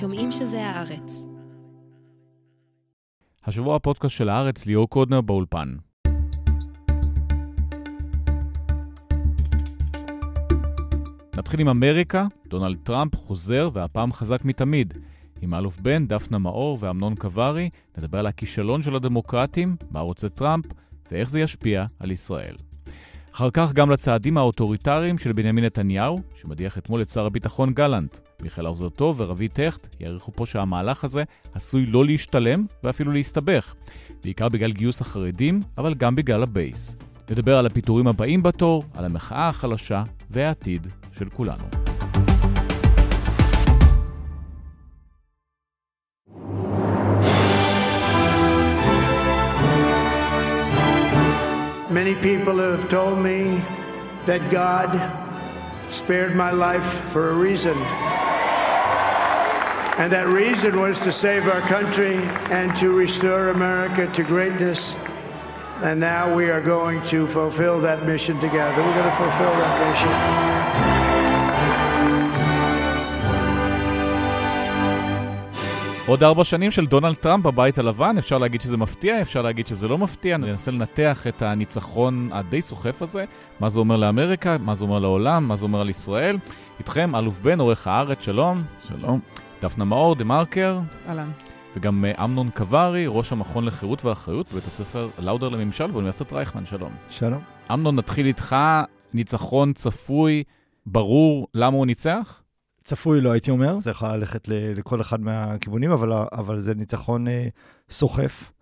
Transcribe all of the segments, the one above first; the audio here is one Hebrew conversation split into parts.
שומעים שזה הארץ. השבוע הפודקאסט של הארץ, ליאור קודנר באולפן. נתחיל עם אמריקה, דונלד טראמפ חוזר והפעם חזק מתמיד. עם אלוף בן, דפנה מאור ואמנון קווארי, נדבר על הכישלון של הדמוקרטים, מה רוצה טראמפ ואיך זה ישפיע על ישראל. אחר כך גם לצעדים האוטוריטריים של בנימין נתניהו, שמדיח אתמול את שר הביטחון גלנט. מיכאל ארזרטוב ורביד טכט יעריכו פה שהמהלך הזה עשוי לא להשתלם ואפילו להסתבך. בעיקר בגלל גיוס החרדים, אבל גם בגלל הבייס. נדבר על הפיטורים הבאים בתור, על המחאה החלשה והעתיד של כולנו. Many people have told me that God spared my life for a reason. And that reason was to save our country and to restore America to greatness. And now we are going to fulfill that mission together. We're going to fulfill that mission. עוד ארבע שנים של דונלד טראמפ בבית הלבן, אפשר להגיד שזה מפתיע, אפשר להגיד שזה לא מפתיע, ננסה לנתח את הניצחון הדי סוחף הזה, מה זה אומר לאמריקה, מה זה אומר לעולם, מה זה אומר על ישראל. איתכם, אלוף בן, עורך הארץ, שלום. שלום. דפנה מאור, דה מרקר. אהלן. וגם אה, אמנון קווארי, ראש המכון לחירות ואחריות בבית הספר לאודר לממשל באוניברסיטת רייכמן, שלום. שלום. אמנון, נתחיל איתך, ניצחון צפוי, ברור למה הוא ניצח? צפוי, לא הייתי אומר, זה יכול ללכת לכל אחד מהכיוונים, אבל, אבל זה ניצחון אה, סוחף.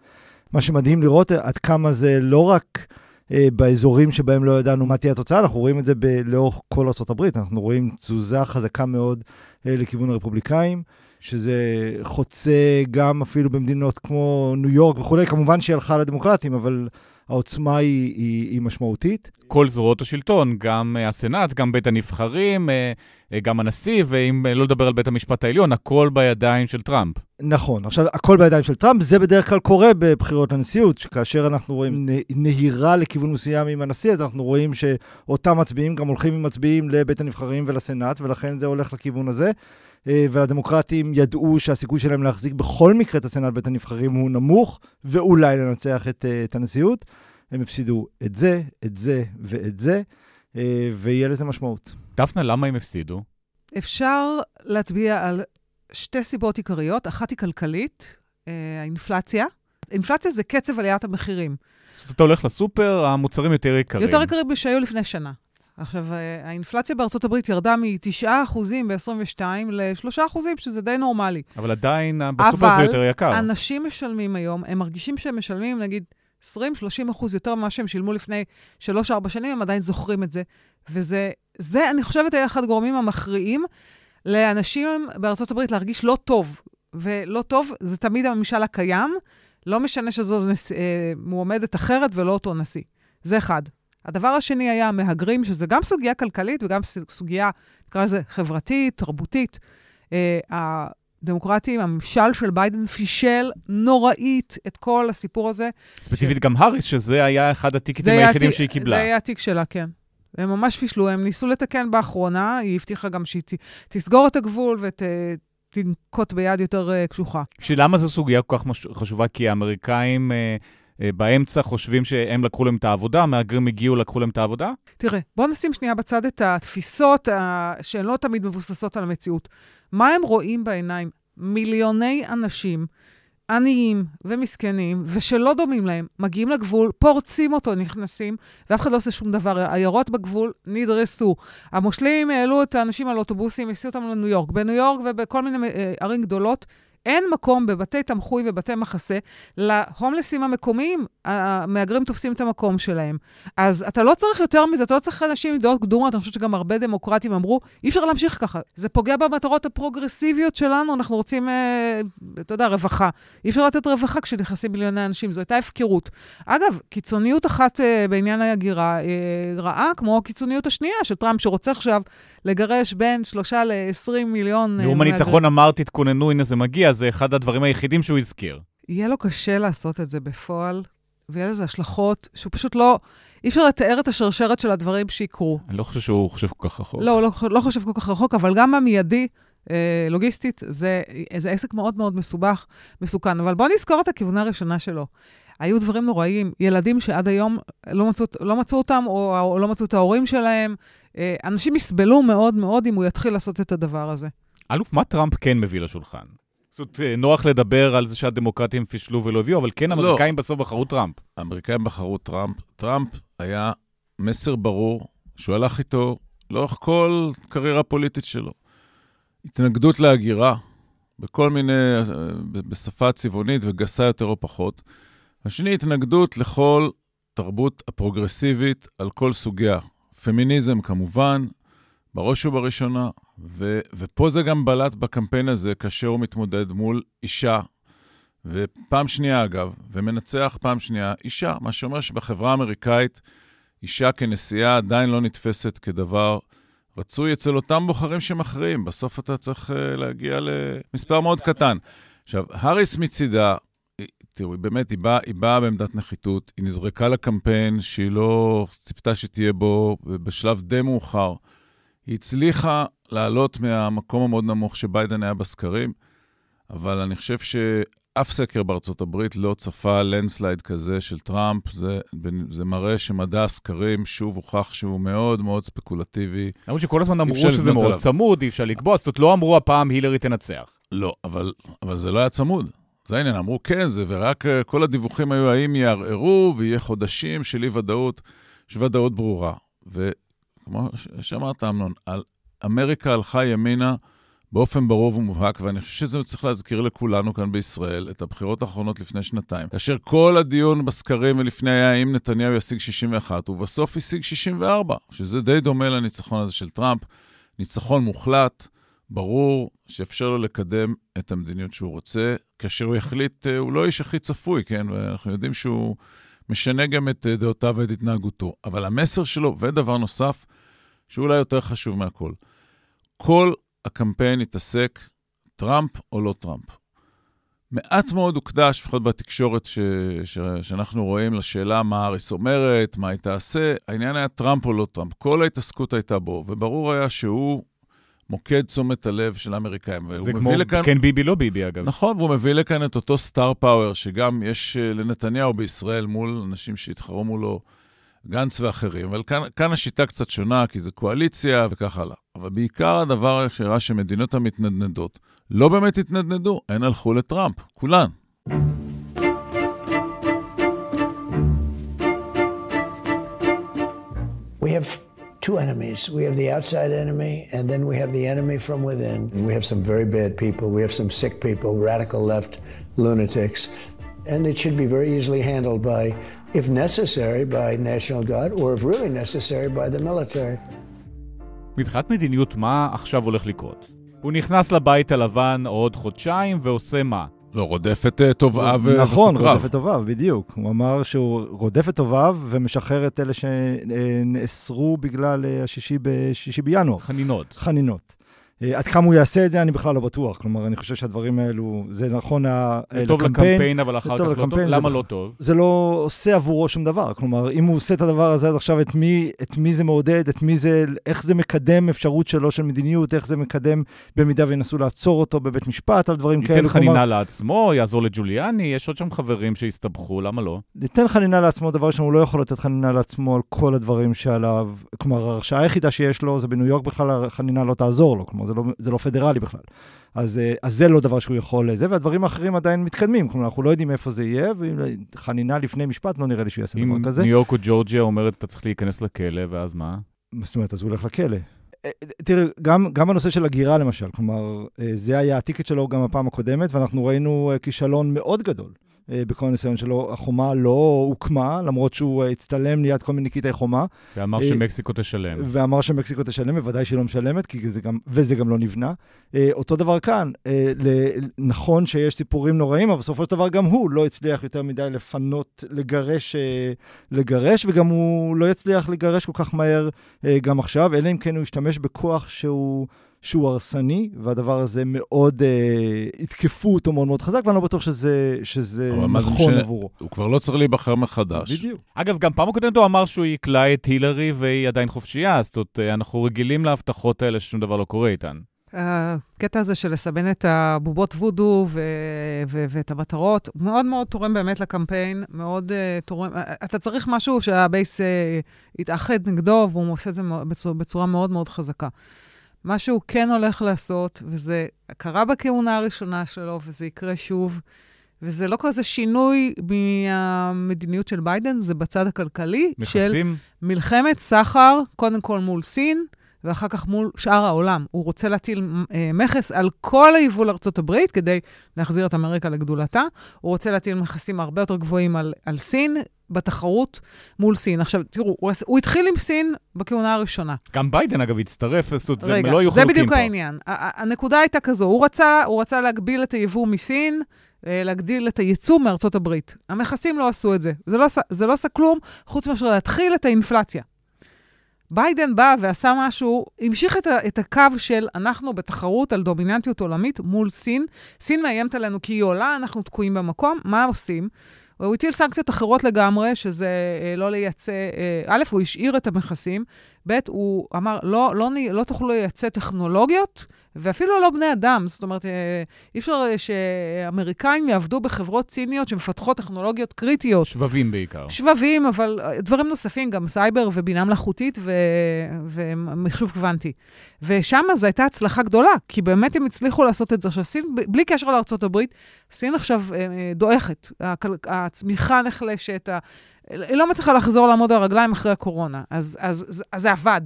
מה שמדהים לראות עד כמה זה לא רק אה, באזורים שבהם לא ידענו מה תהיה התוצאה, אנחנו רואים את זה לאורך כל ארה"ב, אנחנו רואים תזוזה חזקה מאוד אה, לכיוון הרפובליקאים. שזה חוצה גם אפילו במדינות כמו ניו יורק וכולי, כמובן שהיא הלכה לדמוקרטים, אבל העוצמה היא, היא, היא משמעותית. כל זרועות השלטון, גם אה, הסנאט, גם בית הנבחרים, אה, אה, גם הנשיא, ואם לא לדבר על בית המשפט העליון, הכל בידיים של טראמפ. נכון, עכשיו הכל בידיים של טראמפ, זה בדרך כלל קורה בבחירות לנשיאות, שכאשר אנחנו רואים נהירה לכיוון מסוים עם הנשיא, אז אנחנו רואים שאותם מצביעים גם הולכים עם מצביעים לבית הנבחרים ולסנאט, ולכן זה הולך לכיוון הזה. אה, ולדמוקרטים ידעו שהסיכוי שלהם להחזיק בכל מקרה את הסנאט בית הנבחרים הוא נמוך, ואולי לנצח את, אה, את הנשיאות. הם הפסידו את זה, את זה ואת זה, אה, ויהיה לזה משמעות. דפנה, למה הם הפסידו? אפשר להצביע על שתי סיבות עיקריות. אחת היא כלכלית, האינפלציה. אינפלציה זה קצב עליית המחירים. זאת אומרת, אתה הולך לסופר, המוצרים יותר יקרים. יותר יקרים משהיו לפני שנה. עכשיו, אה, האינפלציה בארצות הברית ירדה מ-9% ב-22 ל-3%, שזה די נורמלי. אבל עדיין, אה, בסוף זה יותר יקר. אבל אנשים משלמים היום, הם מרגישים שהם משלמים, נגיד, 20-30 אחוז יותר ממה שהם שילמו לפני 3-4 שנים, הם עדיין זוכרים את זה. וזה, זה, אני חושבת, היה אחד הגורמים המכריעים לאנשים בארצות הברית להרגיש לא טוב. ולא טוב, זה תמיד הממשל הקיים, לא משנה שזו נס... אה, מועמדת אחרת ולא אותו נשיא. זה אחד. הדבר השני היה המהגרים, שזה גם סוגיה כלכלית וגם סוגיה, נקרא לזה, חברתית, תרבותית. אה, הדמוקרטים, הממשל של ביידן פישל נוראית את כל הסיפור הזה. ספציפית ש... גם האריס, שזה היה אחד הטיקטים היחידים שהיא קיבלה. זה היה הטיק שלה, כן. הם ממש פישלו, הם ניסו לתקן באחרונה, היא הבטיחה גם שהיא ת... תסגור את הגבול ות... אה, תנקוט ביד יותר uh, קשוחה. שלמה זו סוגיה כל כך מש... חשובה? כי האמריקאים uh, אה, באמצע חושבים שהם לקחו להם את העבודה, המהגרים הגיעו, לקחו להם את העבודה? תראה, בוא נשים שנייה בצד את התפיסות אה, שהן לא תמיד מבוססות על המציאות. מה הם רואים בעיניים? מיליוני אנשים עניים ומסכנים, ושלא דומים להם, מגיעים לגבול, פורצים אותו, נכנסים, ואף אחד לא עושה שום דבר. העיירות בגבול נדרסו. המושלים העלו את האנשים על אוטובוסים, הסיעו אותם לניו יורק. בניו יורק ובכל מיני אה, ערים גדולות אין מקום בבתי תמחוי ובתי מחסה להומלסים המקומיים, המהגרים תופסים את המקום שלהם. אז אתה לא צריך יותר מזה, אתה לא צריך אנשים עם דעות קדומות, אני חושבת שגם הרבה דמוקרטים אמרו, אי אפשר להמשיך ככה. זה פוגע במטרות הפרוגרסיביות שלנו, אנחנו רוצים, אה, אתה יודע, רווחה. אי אפשר לתת רווחה כשנכנסים מיליוני אנשים, זו הייתה הפקרות. אגב, קיצוניות אחת אה, בעניין ההגירה אה, רעה, כמו הקיצוניות השנייה של טראמפ, שרוצה עכשיו לגרש בין שלושה ל-20 מיליון... אה, נאום הניצחון אמרתי, תתכוננו, הנה זה מגיע, זה אחד הדברים היחידים שהוא הזכיר. יהיה לו קשה לעשות את זה בפועל, ויהיה לזה השלכות שהוא פשוט לא... אי אפשר לתאר את השרשרת של הדברים שיקרו. אני לא חושב שהוא חושב כל כך רחוק. לא, הוא לא, לא חושב כל כך רחוק, אבל גם המיידי, אה, לוגיסטית, זה, זה עסק מאוד מאוד מסובך, מסוכן. אבל בואו נזכור את הכיוונה הראשונה שלו. היו דברים נוראיים, ילדים שעד היום לא מצאו, לא מצאו אותם או, או לא מצאו את ההורים שלהם. אה, אנשים יסבלו מאוד מאוד אם הוא יתחיל לעשות את הדבר הזה. אלוף, מה טראמפ כן מביא לשולחן? זאת אה, נוח לדבר על זה שהדמוקרטים פישלו ולא הביאו, אבל כן, לא. האמריקאים לא. בסוף בחרו טראמפ. האמריקאים בחרו טראמפ. טראמפ היה מסר ברור שהוא הלך איתו לאורך כל קריירה פוליטית שלו. התנגדות להגירה, בכל מיני, אה, בשפה צבעונית וגסה יותר או פחות. השני, התנגדות לכל תרבות הפרוגרסיבית על כל סוגיה. פמיניזם כמובן, בראש ובראשונה, ו, ופה זה גם בלט בקמפיין הזה, כאשר הוא מתמודד מול אישה, ופעם שנייה אגב, ומנצח פעם שנייה אישה, מה שאומר שבחברה האמריקאית אישה כנשיאה עדיין לא נתפסת כדבר רצוי אצל אותם בוחרים שמכריעים. בסוף אתה צריך אה, להגיע למספר מאוד קטן. עכשיו, האריס מצידה תראו, היא באמת, היא באה, היא באה בעמדת נחיתות, היא נזרקה לקמפיין שהיא לא ציפתה שתהיה בו, בשלב די מאוחר. היא הצליחה לעלות מהמקום המאוד נמוך שביידן היה בסקרים, אבל אני חושב שאף סקר בארצות הברית לא צפה לנדסלייד כזה של טראמפ. זה, זה מראה שמדע הסקרים שוב הוכח שהוא מאוד מאוד ספקולטיבי. למרות שכל הזמן אמרו שזה מאוד עליו. צמוד, אי אפשר לקבוע, זאת לא אמרו הפעם הילרי תנצח. לא, אבל, אבל זה לא היה צמוד. זה העניין, אמרו כן זה, ורק אה, כל הדיווחים היו האם יערערו ויהיה חודשים של אי-ודאות, יש ודאות ברורה. וכמו שאמרת, אמנון, על אמריקה הלכה ימינה באופן ברור ומובהק, ואני חושב שזה צריך להזכיר לכולנו כאן בישראל, את הבחירות האחרונות לפני שנתיים, כאשר כל הדיון בסקרים ולפני היה אם נתניהו ישיג 61, ובסוף השיג 64, שזה די דומה לניצחון הזה של טראמפ, ניצחון מוחלט. ברור שאפשר לו לקדם את המדיניות שהוא רוצה. כאשר הוא יחליט, אה, הוא לא האיש הכי צפוי, כן? ואנחנו יודעים שהוא משנה גם את אה, דעותיו ואת התנהגותו. אבל המסר שלו, ודבר נוסף, שאולי יותר חשוב מהכל, כל הקמפיין התעסק, טראמפ או לא טראמפ. מעט מאוד הוקדש, לפחות בתקשורת ש... ש... שאנחנו רואים, לשאלה מה האריס אומרת, מה היא תעשה. העניין היה טראמפ או לא טראמפ. כל ההתעסקות הייתה בו, וברור היה שהוא מוקד תשומת הלב של האמריקאים. זה כמו לכאן... כן ביבי, לא ביבי, אגב. נכון, והוא מביא לכאן את אותו סטאר פאוור, שגם יש אה, לנתניהו בישראל מול אנשים שהתחרו מולו, גנץ ואחרים. אבל כאן, כאן השיטה קצת שונה, כי זה קואליציה וכך הלאה. אבל בעיקר הדבר שראה שמדינות המתנדנדות לא באמת התנדנדו, הן הלכו לטראמפ, כולן. We have two enemies. We have the outside enemy, and then we have the enemy from within. And we have some very bad people. We have some sick people, radical left lunatics. And it should be very easily handled by, if necessary, by National Guard, or if really necessary, by the military. מבחינת מדיניות, מה עכשיו הולך לקרות? הוא נכנס לבית הלבן עוד חודשיים ועושה מה? לא, רודף את אה, טובעיו אה, נכון, וחוקריו. נכון, רודף את טובעיו, בדיוק. הוא אמר שהוא רודף את טובעיו ומשחרר את אלה שנאסרו בגלל אה, השישי, בינואר. חנינות. חנינות. אה, עד כמה הוא יעשה את זה, אני בכלל לא בטוח. כלומר, אני חושב שהדברים האלו, זה נכון אה, לקמפיין. טוב לקמפיין, אבל אחר כך לא טוב. למה זה... לא טוב? זה לא עושה עבורו שום דבר. כלומר, אם הוא עושה את הדבר הזה עד עכשיו, את מי, את מי זה מעודד, את מי זה, איך זה מקדם אפשרות שלו של מדיניות, איך זה מקדם, במידה וינסו לעצור אותו בבית משפט על דברים כאלו. ייתן חנינה כלומר, לעצמו, יעזור לג'וליאני, יש עוד שם חברים שהסתבכו, למה לא? ניתן חנינה לעצמו, דבר ראשון, הוא לא יכול לתת חנינה לעצמו על כל הדברים שעליו. כלומר, ההרשעה היחידה שיש לו זה בניו יורק בכלל, החנינה לא תעזור לו. כלומר, כלומר, זה לא, זה לא פדרלי בכלל. אז, אה, אז זה לא דבר שהוא יכול לזה, אה, והדברים האחרים עדיין מתקדמים. כלומר, אנחנו לא יודעים איפה זה יהיה, וחנינה לפני משפט, לא נראה לי שהוא יעשה דבר כזה. אם ניו יורק או ג'ורג'יה אומרת, אתה צריך להיכנס לכלא, ואז מה? זאת אומרת, אז הוא הולך לכלא. אה, תראה, גם, גם הנושא של הגירה למשל, כלומר, זה היה הטיקט שלו גם הפעם הקודמת, ואנחנו ראינו כישלון מאוד גדול. אה, בכל הניסיון שלו, החומה לא הוקמה, למרות שהוא אה, הצטלם ליד כל מיני קטעי חומה. ואמר אה, שמקסיקו תשלם. ואמר שמקסיקו תשלם, בוודאי שהיא לא משלמת, זה גם, וזה גם לא נבנה. אותו דבר כאן, נכון שיש סיפורים נוראים, אבל בסופו של דבר גם הוא לא הצליח יותר מדי לפנות, לגרש, לגרש, וגם הוא לא יצליח לגרש כל כך מהר גם עכשיו, אלא אם כן הוא ישתמש בכוח שהוא... שהוא הרסני, והדבר הזה מאוד, אה, התקפו אותו מאוד מאוד חזק, ואני לא בטוח שזה, שזה נכון ש... עבורו. הוא כבר לא צריך להיבחר מחדש. בדיוק. אגב, גם פעם הקודמת הוא אמר שהוא יקלע את הילרי והיא עדיין חופשייה, זאת אומרת, אה, אנחנו רגילים להבטחות האלה ששום דבר לא קורה איתן. אה, הקטע הזה של לסבן את הבובות וודו ו- ו- ואת המטרות, מאוד מאוד תורם באמת לקמפיין, מאוד uh, תורם. אתה צריך משהו שהבייס uh, יתאחד נגדו, והוא עושה את זה בצורה מאוד מאוד חזקה. מה שהוא כן הולך לעשות, וזה קרה בכהונה הראשונה שלו, וזה יקרה שוב, וזה לא כזה שינוי מהמדיניות של ביידן, זה בצד הכלכלי. מכסים? של מלחמת סחר, קודם כל מול סין, ואחר כך מול שאר העולם. הוא רוצה להטיל אה, מכס על כל היבול ארה"ב כדי להחזיר את אמריקה לגדולתה. הוא רוצה להטיל מכסים הרבה יותר גבוהים על, על סין, בתחרות מול סין. עכשיו, תראו, הוא, הוא התחיל עם סין בכהונה הראשונה. גם ביידן, אגב, הצטרף, זאת אומרת, רגע, הם לא היו חלוקים פה. זה בדיוק העניין. הנקודה הייתה כזו, הוא רצה, הוא רצה להגביל את היבוא מסין, אה, להגדיל את הייצוא מארצות הברית. המכסים לא עשו את זה. זה לא, זה לא עשה כלום, חוץ מאשר להתחיל את האינפלציה. ביידן בא ועשה משהו, המשיך את, את הקו של אנחנו בתחרות על דומיננטיות עולמית מול סין. סין מאיימת עלינו כי היא עולה, אנחנו תקועים במקום, מה עושים? הוא הטיל סנקציות אחרות לגמרי, שזה אה, לא לייצא, אה, א', הוא השאיר את המכסים, ב', הוא אמר, לא, לא, לא, לא תוכלו לייצא טכנולוגיות ואפילו לא בני אדם. זאת אומרת, אה, אי אפשר אה, שאמריקאים יעבדו בחברות ציניות שמפתחות טכנולוגיות קריטיות. שבבים בעיקר. שבבים, אבל אה, דברים נוספים, גם סייבר ובינה מלאכותית ו... ומחשוב קוונטי. ושם זו הייתה הצלחה גדולה, כי באמת הם הצליחו לעשות את זה. עכשיו, סין, בלי קשר לארה"ב, סין עכשיו דועכת. הצמיחה נחלשת, היא לא מצליחה לחזור לעמוד על הרגליים אחרי הקורונה. אז, אז, אז, אז זה עבד.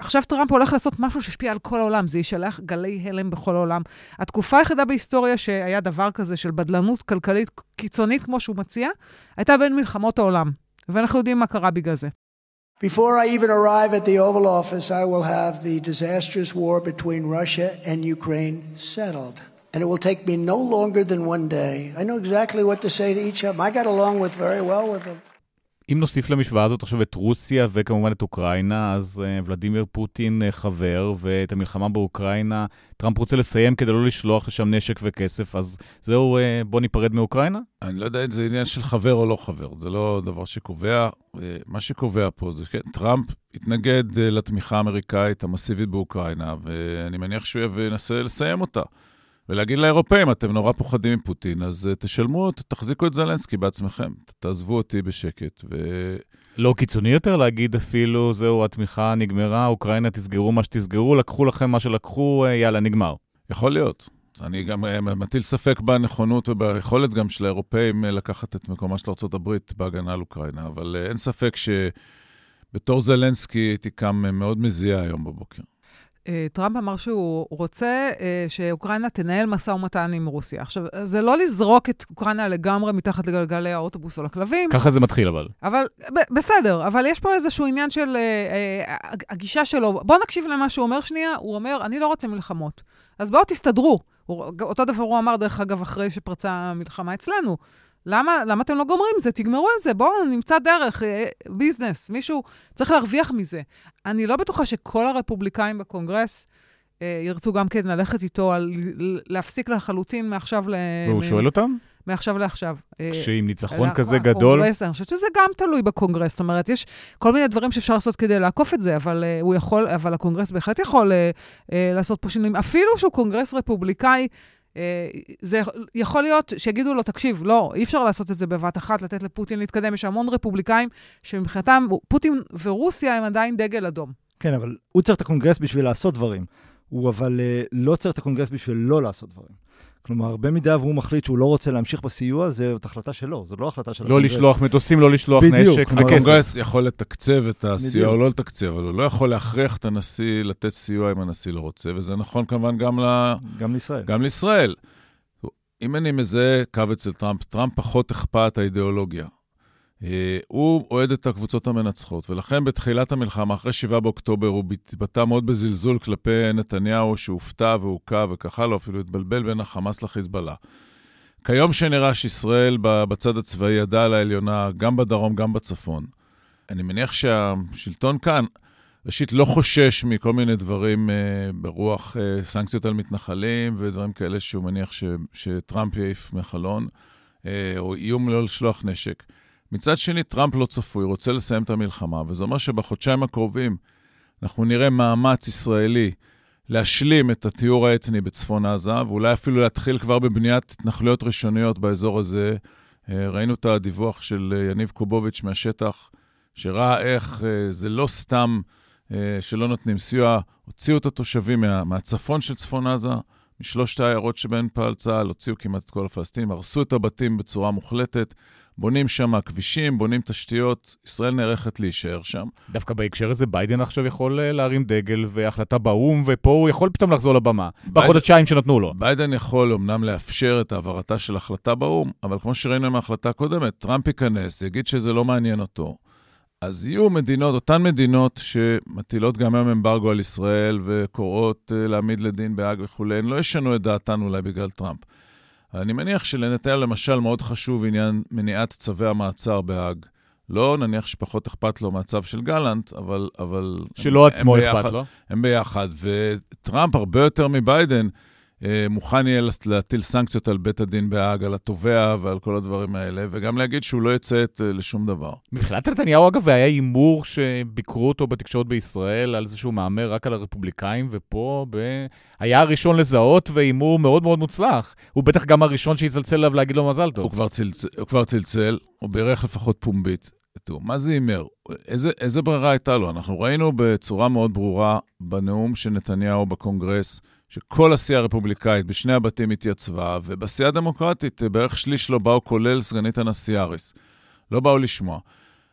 עכשיו טראמפ הולך לעשות משהו שישפיע על כל העולם, זה ישלח גלי הלם בכל העולם. התקופה היחידה בהיסטוריה שהיה דבר כזה של בדלנות כלכלית קיצונית, כמו שהוא מציע, הייתה בין מלחמות העולם. ואנחנו יודעים מה קרה בגלל זה. Before I even arrive at the Oval Office, I will have the disastrous war between Russia and Ukraine settled. And it will take me no longer than one day. I know exactly what to say to each of them. I got along with very well with them. אם נוסיף למשוואה הזאת עכשיו את רוסיה וכמובן את אוקראינה, אז אה, ולדימיר פוטין אה, חבר, ואת המלחמה באוקראינה, טראמפ רוצה לסיים כדי לא לשלוח לשם נשק וכסף, אז זהו, אה, בוא ניפרד מאוקראינה? אני לא יודע אם זה עניין של חבר או לא חבר, זה לא דבר שקובע. מה שקובע פה זה שטראמפ התנגד לתמיכה האמריקאית המסיבית באוקראינה, ואני מניח שהוא ינסה לסיים אותה. ולהגיד לאירופאים, אתם נורא פוחדים מפוטין, אז אה, תשלמו, תחזיקו את זלנסקי בעצמכם, תעזבו אותי בשקט. ו... לא קיצוני יותר להגיד אפילו, זהו, התמיכה נגמרה, אוקראינה תסגרו מה שתסגרו, לקחו לכם מה שלקחו, אה, יאללה, נגמר. יכול להיות. אני גם אה, מטיל ספק בנכונות וביכולת גם של האירופאים לקחת את מקומה של ארה"ב בהגנה על אוקראינה, אבל אין ספק שבתור זלנסקי הייתי קם מאוד מזיע היום בבוקר. אה, טראמפ אמר שהוא רוצה אה, שאוקראינה תנהל משא ומתן עם רוסיה. עכשיו, זה לא לזרוק את אוקראינה לגמרי מתחת לגלגלי האוטובוס או לכלבים. ככה זה מתחיל, אבל. אבל, בסדר, אבל יש פה איזשהו עניין של אה, הגישה שלו. בואו נקשיב למה שהוא אומר שנייה. הוא אומר, אני לא רוצה מלחמות. אז בואו תסתדרו. אותו דבר הוא אמר, דרך אגב, אחרי שפרצה המלחמה אצלנו. למה, למה אתם לא גומרים את זה? תגמרו עם זה, בואו נמצא דרך, אה, ביזנס, מישהו צריך להרוויח מזה. אני לא בטוחה שכל הרפובליקאים בקונגרס אה, ירצו גם כן ללכת איתו, על, להפסיק לחלוטין מעכשיו ל... והוא מ... שואל אותם? מעכשיו לעכשיו. כשעם אה, ניצחון אלא, כזה גדול... קונגרס, אני חושבת שזה גם תלוי בקונגרס. זאת אומרת, יש כל מיני דברים שאפשר לעשות כדי לעקוף את זה, אבל, uh, הוא יכול, אבל הקונגרס בהחלט יכול uh, uh, לעשות פה שינויים, אפילו שהוא קונגרס רפובליקאי. אה, זה יכול להיות שיגידו לו, תקשיב, לא, אי אפשר לעשות את זה בבת אחת, לתת לפוטין להתקדם. יש המון רפובליקאים שמבחינתם, פוטין ורוסיה הם עדיין דגל אדום. כן, אבל הוא צריך את הקונגרס בשביל לעשות דברים. הוא אבל אה, לא צריך את הקונגרס בשביל לא לעשות דברים. כלומר, במידה והוא מחליט שהוא לא רוצה להמשיך בסיוע, זאת החלטה שלו, זו לא החלטה של... לא הקונגרס. לשלוח מטוסים, לא לשלוח בדיוק, נשק וכסף. הקונגרס יכול לתקצב את הסיוע בדיוק. או לא לתקצב, אבל הוא לא יכול להכריח את הנשיא לתת סיוע אם הנשיא לא רוצה, וזה נכון כמובן גם ל... גם לישראל. גם לישראל. אם אני מזהה קו אצל טראמפ, טראמפ פחות אכפת האידיאולוגיה. אה, הוא אוהד את הקבוצות המנצחות, ולכן בתחילת המלחמה, אחרי 7 באוקטובר, הוא התבטא מאוד בזלזול כלפי נתניהו, שהופתע והוכה וכך הלאה, אפילו התבלבל בין החמאס לחיזבאללה. כיום שנרש ישראל בצד הצבאי ידע על העליונה, גם בדרום, גם בצפון. אני מניח שהשלטון כאן, ראשית, לא חושש מכל מיני דברים אה, ברוח אה, סנקציות על מתנחלים ודברים כאלה שהוא מניח ש, שטראמפ יעיף מחלון, אה, או איום לא לשלוח נשק. מצד שני, טראמפ לא צפוי, רוצה לסיים את המלחמה, וזה אומר שבחודשיים הקרובים אנחנו נראה מאמץ ישראלי להשלים את הטיהור האתני בצפון עזה, ואולי אפילו להתחיל כבר בבניית התנחלויות ראשוניות באזור הזה. אה, ראינו את הדיווח של אה, יניב קובוביץ' מהשטח, שראה איך אה, זה לא סתם שלא נותנים סיוע, הוציאו את התושבים מה, מהצפון של צפון עזה, משלושת העיירות שבהן פעל צה"ל, הוציאו כמעט את כל הפלסטינים, הרסו את הבתים בצורה מוחלטת. בונים שם כבישים, בונים תשתיות, ישראל נערכת להישאר שם. דווקא בהקשר הזה, ביידן עכשיו יכול אה, להרים דגל והחלטה באו"ם, ופה הוא יכול פתאום לחזור לבמה, בייד... בחודשיים שנתנו לו. ביידן יכול אמנם לאפשר את העברתה של החלטה באו"ם, אבל כמו שראינו עם ההחלטה הקודמת, טראמפ ייכנס, יגיד שזה לא מעניין אותו. אז יהיו מדינות, אותן מדינות שמטילות גם היום אמברגו על ישראל וקוראות אה, להעמיד לדין בהאג וכולי, הן לא ישנו את דעתן אולי בגלל טראמפ. אני מניח שלנתניהו למשל מאוד חשוב עניין מניעת צווי המעצר בהאג. לא, נניח שפחות אכפת לו מהצו של גלנט, אבל... אבל שלא עצמו ביחד, אכפת לו. הם ביחד, וטראמפ הרבה יותר מביידן. אה, מוכן יהיה להטיל סנקציות על בית הדין בהאג, על התובע ועל כל הדברים האלה, וגם להגיד שהוא לא יצא אה, לשום דבר. מבחינת נתניהו, אגב, היה הימור שביקרו אותו בתקשורת בישראל על זה שהוא מהמר רק על הרפובליקאים, ופה ב... היה הראשון לזהות והימור מאוד מאוד מוצלח. הוא בטח גם הראשון שיצלצל אליו להגיד לו מזל טוב. הוא כבר, צלצ... הוא כבר צלצל, הוא בירך לפחות פומבית. תראו, מה זה הימר? איזה, איזה ברירה הייתה לו? אנחנו ראינו בצורה מאוד ברורה בנאום של נתניהו בקונגרס, שכל הסיעה הרפובליקאית בשני הבתים התייצבה, ובסיעה הדמוקרטית אה, בערך שליש לא באו, כולל סגנית הנשיא אריס. לא באו לשמוע.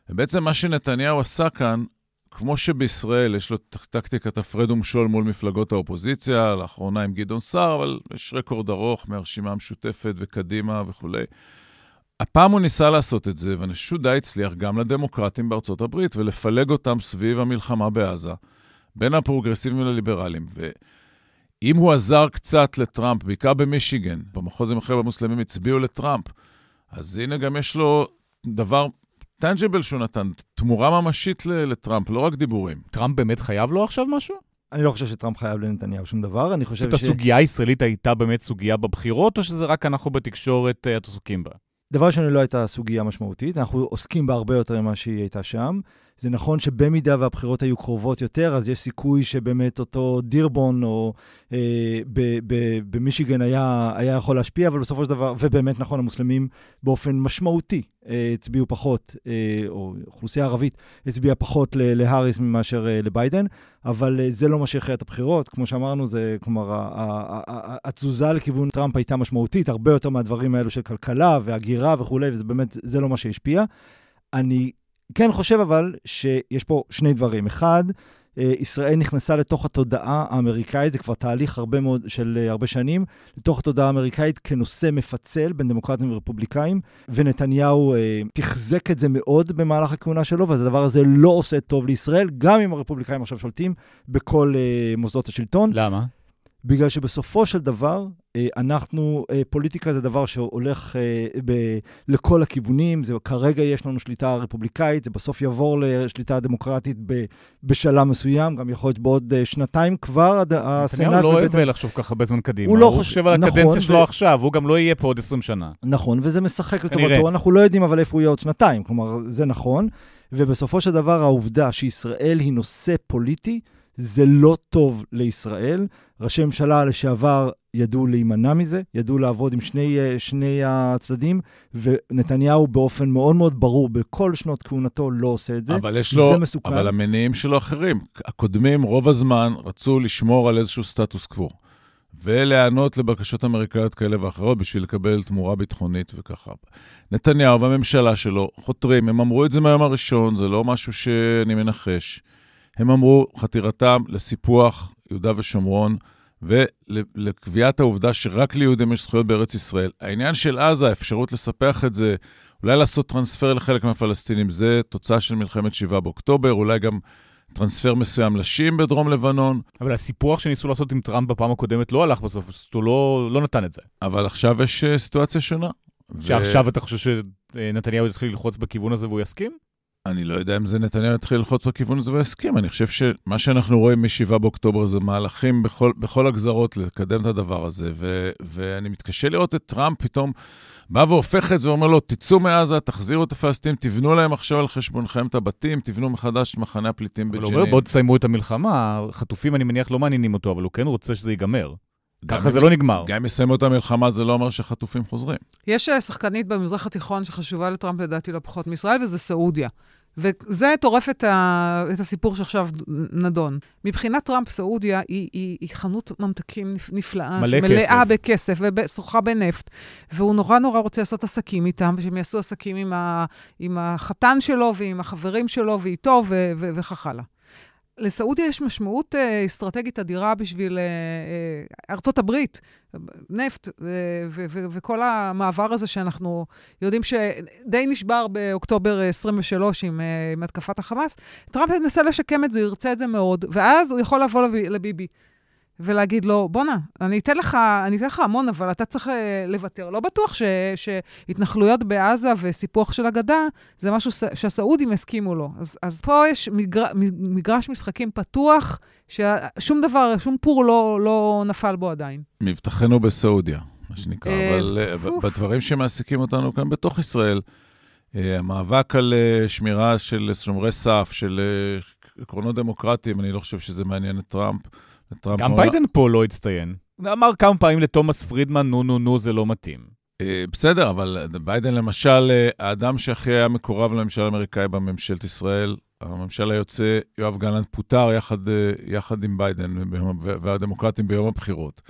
ובעצם מה שנתניהו עשה כאן, כמו שבישראל יש לו טקטיקת הפרד ומשול מול מפלגות האופוזיציה, לאחרונה עם גדעון סער, אבל יש רקורד ארוך מהרשימה המשותפת וקדימה וכולי. הפעם הוא ניסה לעשות את זה, ואני חושב די הצליח גם לדמוקרטים בארצות הברית, ולפלג אותם סביב המלחמה בעזה, בין הפרוגרסיבים לליברלים. ו... אם הוא עזר קצת לטראמפ, בעיקר במישיגן, במחוז עם החבר'ה המוסלמים הצביעו לטראמפ, אז הנה גם יש לו דבר טנג'יבל שהוא נתן, תמורה ממשית לטראמפ, לא רק דיבורים. טראמפ באמת חייב לו עכשיו משהו? אני לא חושב שטראמפ חייב לנתניהו שום דבר, אני חושב ש... זאת הסוגיה הישראלית הייתה באמת סוגיה בבחירות, או שזה רק אנחנו בתקשורת אה, עסוקים בה? דבר ראשון, לא הייתה סוגיה משמעותית, אנחנו עוסקים בה הרבה יותר ממה שהיא הייתה שם. זה נכון שבמידה והבחירות היו קרובות יותר, אז יש סיכוי שבאמת אותו דירבון או אה, במישיגן היה, היה יכול להשפיע, אבל בסופו של דבר, ובאמת נכון, המוסלמים באופן משמעותי אה, הצביעו פחות, אה, או אוכלוסייה ערבית הצביעה פחות להאריס מאשר אה, לביידן, אבל אה, זה לא מה שהכריע את הבחירות. כמו שאמרנו, זה, כלומר, התזוזה לכיוון טראמפ הייתה משמעותית, הרבה יותר מהדברים האלו של כלכלה והגירה וכולי, וזה באמת, זה לא מה שהשפיע. אני כן חושב אבל שיש פה שני דברים. אחד, אה, ישראל נכנסה לתוך התודעה האמריקאית, זה כבר תהליך הרבה מאוד, של אה, הרבה שנים, לתוך התודעה האמריקאית כנושא מפצל בין דמוקרטים ורפובליקאים, ונתניהו אה, תחזק את זה מאוד במהלך הכהונה שלו, ואז הדבר הזה לא עושה טוב לישראל, גם אם הרפובליקאים עכשיו שולטים בכל אה, מוסדות השלטון. למה? בגלל שבסופו של דבר, אה, אנחנו, אה, פוליטיקה זה דבר שהולך אה, ב- לכל הכיוונים, זה, כרגע יש לנו שליטה רפובליקאית, זה בסוף יעבור לשליטה דמוקרטית ב- בשלב מסוים, גם יכול להיות בעוד שנתיים כבר הד- הסנאט... נתניהו לא אוהב ובטח... לחשוב ככה בזמן קדימה, הוא, לא הוא חושב על נכון, הקדנציה שלו ו... עכשיו, הוא גם לא יהיה פה עוד 20 שנה. נכון, וזה משחק לטובתו, אנחנו לא יודעים אבל איפה הוא יהיה עוד שנתיים, כלומר, זה נכון, ובסופו של דבר העובדה שישראל היא נושא פוליטי, זה לא טוב לישראל. ראשי ממשלה לשעבר ידעו להימנע מזה, ידעו לעבוד עם שני, אה, שני הצדדים, ונתניהו באופן מאוד מאוד ברור, בכל שנות כהונתו לא עושה את זה. אבל יש לו, זה מסוכן. אבל המניעים שלו אחרים. הקודמים רוב הזמן רצו לשמור על איזשהו סטטוס קוו. ולהיענות לבקשות אמריקאיות כאלה ואחרות בשביל לקבל תמורה ביטחונית וככה. נתניהו והממשלה שלו חותרים, הם אמרו את זה מהיום הראשון, זה לא משהו שאני מנחש. הם אמרו חתירתם לסיפוח יהודה ושומרון ולקביעת העובדה שרק ליהודים יש זכויות בארץ ישראל. העניין של עזה, האפשרות לספח את זה, אולי לעשות טרנספר לחלק מהפלסטינים, זה תוצאה של מלחמת 7 באוקטובר, אולי גם טרנספר מסוים לשיעים בדרום לבנון. אבל הסיפוח שניסו לעשות עם טראמפ בפעם הקודמת לא הלך בסוף, הוא לא, לא נתן את זה. אבל עכשיו יש אה, סיטואציה שונה. שעכשיו ו... אתה חושב שנתניהו יתחיל ללחוץ בכיוון הזה והוא יסכים? אני לא יודע אם זה נתניהו יתחיל ללחוץ בכיוון הזה ויסכים. אני חושב שמה שאנחנו רואים מ-7 באוקטובר זה מהלכים בכל, בכל הגזרות לקדם את הדבר הזה, ו, ואני מתקשה לראות את טראמפ פתאום בא והופך את זה ואומר לו, תצאו מעזה, תחזירו את הפלסטינים, תבנו להם עכשיו על חשבונכם את הבתים, תבנו מחדש את מחנה הפליטים בג'נין. אבל הוא אומר, בואו תסיימו את המלחמה, חטופים אני מניח לא מעניינים אותו, אבל הוא כן רוצה שזה ייגמר. ככה זה לא נגמר. גם אם יסיימו את המלחמה, זה לא אומר שחטופים חוזרים. יש אה, שחקנית במזרח התיכון שחשובה לטראמפ, לדעתי, לא פחות מישראל, וזה סעודיה. וזה טורף את, ה, את הסיפור שעכשיו נדון. מבחינת טראמפ, סעודיה היא, היא, היא חנות ממתקים נפלאה, מלא מלאה כסף. בכסף ושוחה בנפט, והוא נורא נורא רוצה לעשות עסקים איתם, ושהם יעשו עסקים עם, ה, עם החתן שלו ועם החברים שלו ואיתו וכך הלאה. לסעודיה יש משמעות אה, אסטרטגית אדירה בשביל אה, אה, ארצות הברית, נפט וכל המעבר הזה שאנחנו יודעים שדי נשבר באוקטובר 23 עם, עם התקפת החמאס. טראמפ ינסה לשקם את זה, הוא ירצה את זה מאוד, ואז הוא יכול לבוא לביבי. ולהגיד לו, בואנה, אני אתן לך, אני אתן לך המון, אבל אתה צריך אה, לוותר. לא בטוח ש, שהתנחלויות בעזה וסיפוח של הגדה זה משהו ש, שהסעודים הסכימו לו. אז, אז פה יש מגר, מגרש משחקים פתוח, ששום דבר, שום פור לא, לא נפל בו עדיין. מבטחנו בסעודיה, מה שנקרא, אה, אבל אה, בדברים שמעסיקים אותנו כאן בתוך ישראל, המאבק על שמירה של שומרי סף, של עקרונות דמוקרטיים, אני לא חושב שזה מעניין את טראמפ. גם ביידן פה לא הצטיין. אמר כמה פעמים לתומאס פרידמן, נו, נו, נו, זה לא מתאים. אה, בסדר, אבל ביידן למשל, אה, האדם שהכי היה מקורב לממשל האמריקאי בממשלת ישראל, הממשל היוצא, יואב גלנט, פוטר יחד, אה, יחד עם ביידן והדמוקרטים ביום הבחירות.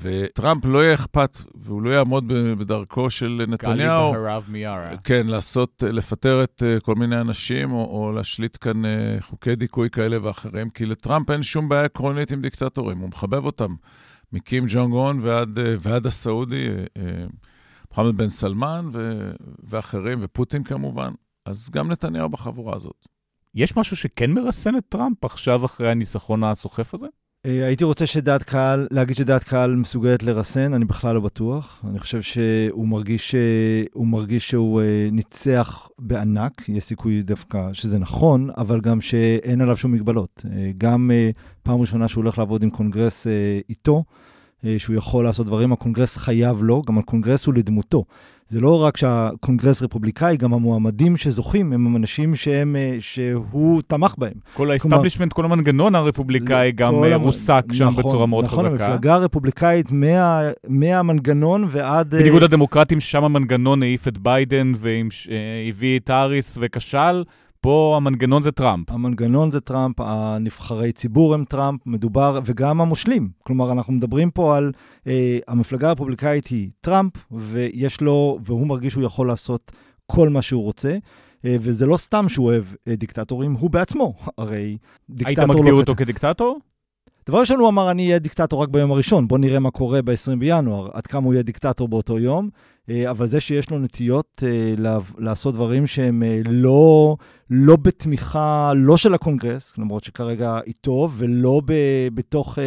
וטראמפ לא יהיה אכפת, והוא לא יעמוד בדרכו של נתניהו. גלי בהרב מיארה. כן, לעשות, אה, לפטר את אה, כל מיני אנשים, או, או להשליט כאן אה, חוקי דיכוי כאלה ואחרים, כי לטראמפ אין שום בעיה עקרונית עם דיקטטורים, הוא מחבב אותם, מקים ג'ונג און ועד, ועד הסעודי, מוחמד בן סלמן ו, ואחרים, ופוטין כמובן. אז גם נתניהו בחבורה הזאת. יש משהו שכן מרסן את טראמפ עכשיו, אחרי הניסחון הסוחף הזה? אה, הייתי רוצה שדעת קהל, להגיד שדעת קהל מסוגלת לרסן, אני בכלל לא בטוח. אני חושב שהוא מרגיש, אה, הוא מרגיש שהוא אה, ניצח בענק, יש סיכוי דווקא שזה נכון, אבל גם שאין עליו שום מגבלות. גם פעם ראשונה שהוא הולך לעבוד עם קונגרס איתו, שהוא יכול לעשות דברים, הקונגרס חייב לו, גם הקונגרס הוא לדמותו. זה לא רק שהקונגרס רפובליקאי, גם המועמדים שזוכים הם אנשים שהם, אה, שהוא תמך בהם. כל האסטאבלישמנט, כל המנגנון הרפובליקאי לא, גם אה, רוסק שם נכון, בצורה מאוד נכון, חזקה. נכון, המפלגה הרפובליקאית מה, מהמנגנון ועד... אה, בניגוד לדמוקרטים, שם המנגנון העיף את ביידן והביא את האריס וכשל. פה המנגנון זה טראמפ. המנגנון זה טראמפ, הנבחרי ציבור הם טראמפ, מדובר, וגם המושלים. כלומר, אנחנו מדברים פה על אה, המפלגה הרפובליקאית היא טראמפ, ויש לו, והוא מרגיש שהוא יכול לעשות כל מה שהוא רוצה. אה, וזה לא סתם שהוא אוהב אה, דיקטטורים, הוא בעצמו הרי דיקטטור... היית מגדיר לא אותו כדיקטטור? דבר ראשון, הוא אמר, אני אהיה דיקטטור רק ביום הראשון, בוא נראה מה קורה ב-20 בינואר, עד כמה הוא יהיה דיקטטור באותו יום. אה, אבל זה שיש לו נטיות אה, לעשות דברים שהם אה, לא, לא בתמיכה, לא של הקונגרס, למרות שכרגע איתו, ולא בתוך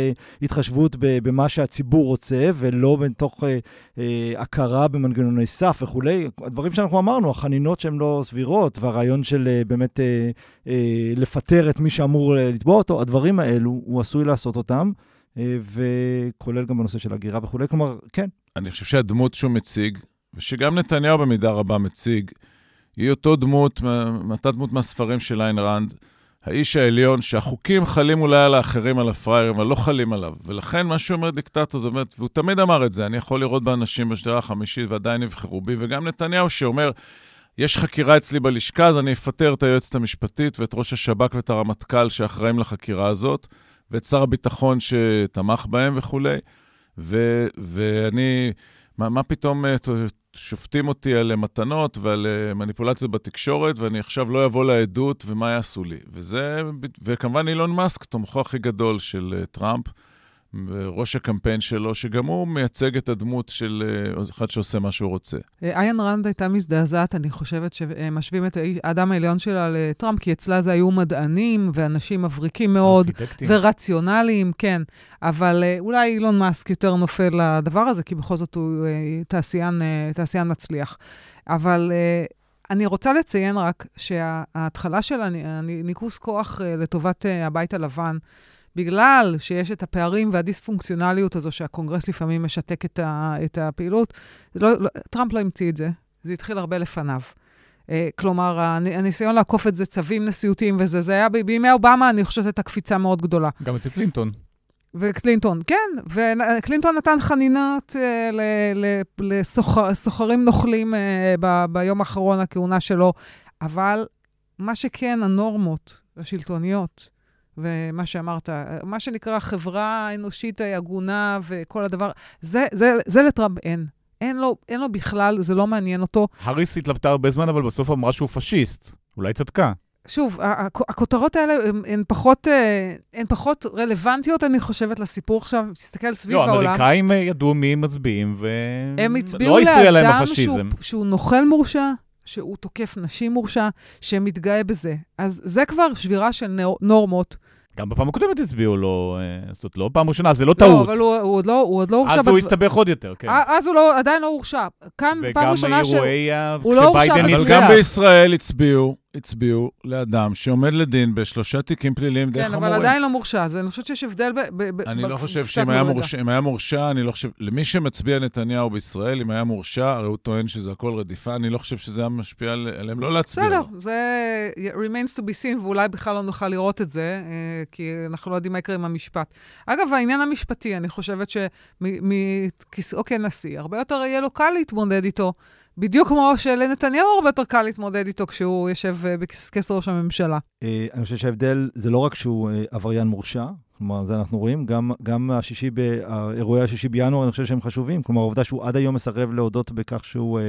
התחשבות במה שהציבור רוצה, ולא בתוך הכרה במנגנוני סף וכולי. הדברים שאנחנו אמרנו, החנינות שהן לא סבירות, והרעיון של באמת לפטר את מי שאמור לתבוע אותו, הדברים האלו, הוא עשוי לעשות אותם. וכולל גם בנושא של הגירה וכולי, כלומר, כן. אני חושב שהדמות שהוא מציג ושגם נתניהו במידה רבה מציג, היא אותו דמות, אותה דמות מהספרים של איין רנד, האיש העליון, שהחוקים חלים אולי על האחרים, על הפראיירים, אבל לא חלים עליו. ולכן מה שאומר דיקטטור, זאת אומרת, והוא תמיד אמר את זה, אני יכול לראות באנשים בשדרה החמישית ועדיין יבחרו בי, וגם נתניהו שאומר, יש חקירה אצלי בלשכה, אז אני אפטר את היועצת המשפטית ואת ראש השב"כ ואת הרמטכ"ל שאחראים לחקירה הזאת, ואת שר הביטחון שתמך בהם וכולי. ו- ואני... מה, מה פתאום אה, שופטים אותי על אה, מתנות ועל אה, מניפולציות בתקשורת, ואני עכשיו לא אבוא לעדות, ומה יעשו לי? וזה, וכמובן אילון מאסק, תומכו הכי גדול של טראמפ. ראש הקמפיין שלו, שגם הוא מייצג את הדמות של אה, אחד שעושה מה שהוא רוצה. איין אה, רנד הייתה מזדעזעת, אני חושבת, שמשווים אה, את האדם העליון שלה לטראמפ, כי אצלה זה היו מדענים ואנשים מבריקים מאוד, ארכיטקטים. ורציונליים, כן. אבל אולי אילון מאסק יותר נופל לדבר הזה, כי בכל זאת הוא תעשיין, תעשיין מצליח. אבל אני רוצה לציין רק שההתחלה של הניקוס כוח לטובת הבית הלבן, בגלל שיש את הפערים והדיספונקציונליות הזו שהקונגרס לפעמים משתק את, ה, את הפעילות, לא, לא, טראמפ לא המציא את זה, זה התחיל הרבה לפניו. Uh, כלומר, הניסיון לעקוף את זה צווים נשיאותיים וזה, זה היה בימי אובמה, אני חושבת, הייתה קפיצה מאוד גדולה. גם אצל קלינטון. וקלינטון, כן, וקלינטון נתן חנינות uh, אה, לסוחרים לסוח, נוכלים uh, ב, ביום האחרון הכהונה שלו, אבל מה שכן, הנורמות השלטוניות, ומה שאמרת, מה שנקרא חברה אנושית הגונה וכל הדבר, זה, זה, זה לטראמפ אין. אין לו, אין לו בכלל, זה לא מעניין אותו. האריס התלבטה הרבה זמן, אבל בסוף אמרה שהוא פשיסט. אולי צדקה. שוב, הכותרות האלה הן, הן, פחות, אה, הן פחות רלוונטיות, אני חושבת, לסיפור עכשיו. תסתכל סביב לא, העולם. לא, האמריקאים אה, ידעו מי הם מצביעים, ולא הפריע להם הפשיזם. הם הצביעו לאדם שהוא, שהוא נוכל מורשע, שהוא תוקף נשים מורשע, שמתגאה בזה. אז זה כבר שבירה של נורמות. גם בפעם הקודמת הצביעו לו, אה, זאת אומרת, לא פעם ראשונה, זה לא, לא טעות. לא, אבל הוא, הוא עוד לא, הוא עוד לא הורשע. אז הוא הסתבך עוד יותר, כן. אז הוא לא, עדיין לא הורשע. כאן זו פעם ראשונה ש... וגם באירועי ה... כשביידן לא ניצח. אבל גם בישראל הצביעו. הצביעו לאדם שעומד לדין בשלושה תיקים פליליים כן, די חמורים. כן, אבל עדיין לא מורשע, אז אני חושבת שיש הבדל ב... ב ב אני ב, לא חושב שאם היה, מורש, היה מורשע, אני לא חושב... למי שמצביע נתניהו בישראל, אם היה מורשע, הרי הוא טוען שזה הכל רדיפה, אני לא חושב שזה היה משפיע עליהם לא להצביע. בסדר, זה remains to be seen, ואולי בכלל לא נוכל לראות את זה, אה, כי אנחנו לא יודעים מה יקרה עם המשפט. אגב, העניין המשפטי, אני חושבת שמכיסאו אוקיי, כנשיא, הרבה יותר יהיה לו קל להתמודד איתו. בדיוק כמו שלנתניהו הרבה יותר קל להתמודד איתו כשהוא יושב אה, בכס ראש הממשלה. אה, אני חושב שההבדל זה לא רק שהוא אה, עבריין מורשע, כלומר, זה אנחנו רואים, גם, גם השישי ב, אירועי השישי בינואר, אני חושב שהם חשובים. כלומר, העובדה שהוא עד היום מסרב להודות בכך שהוא,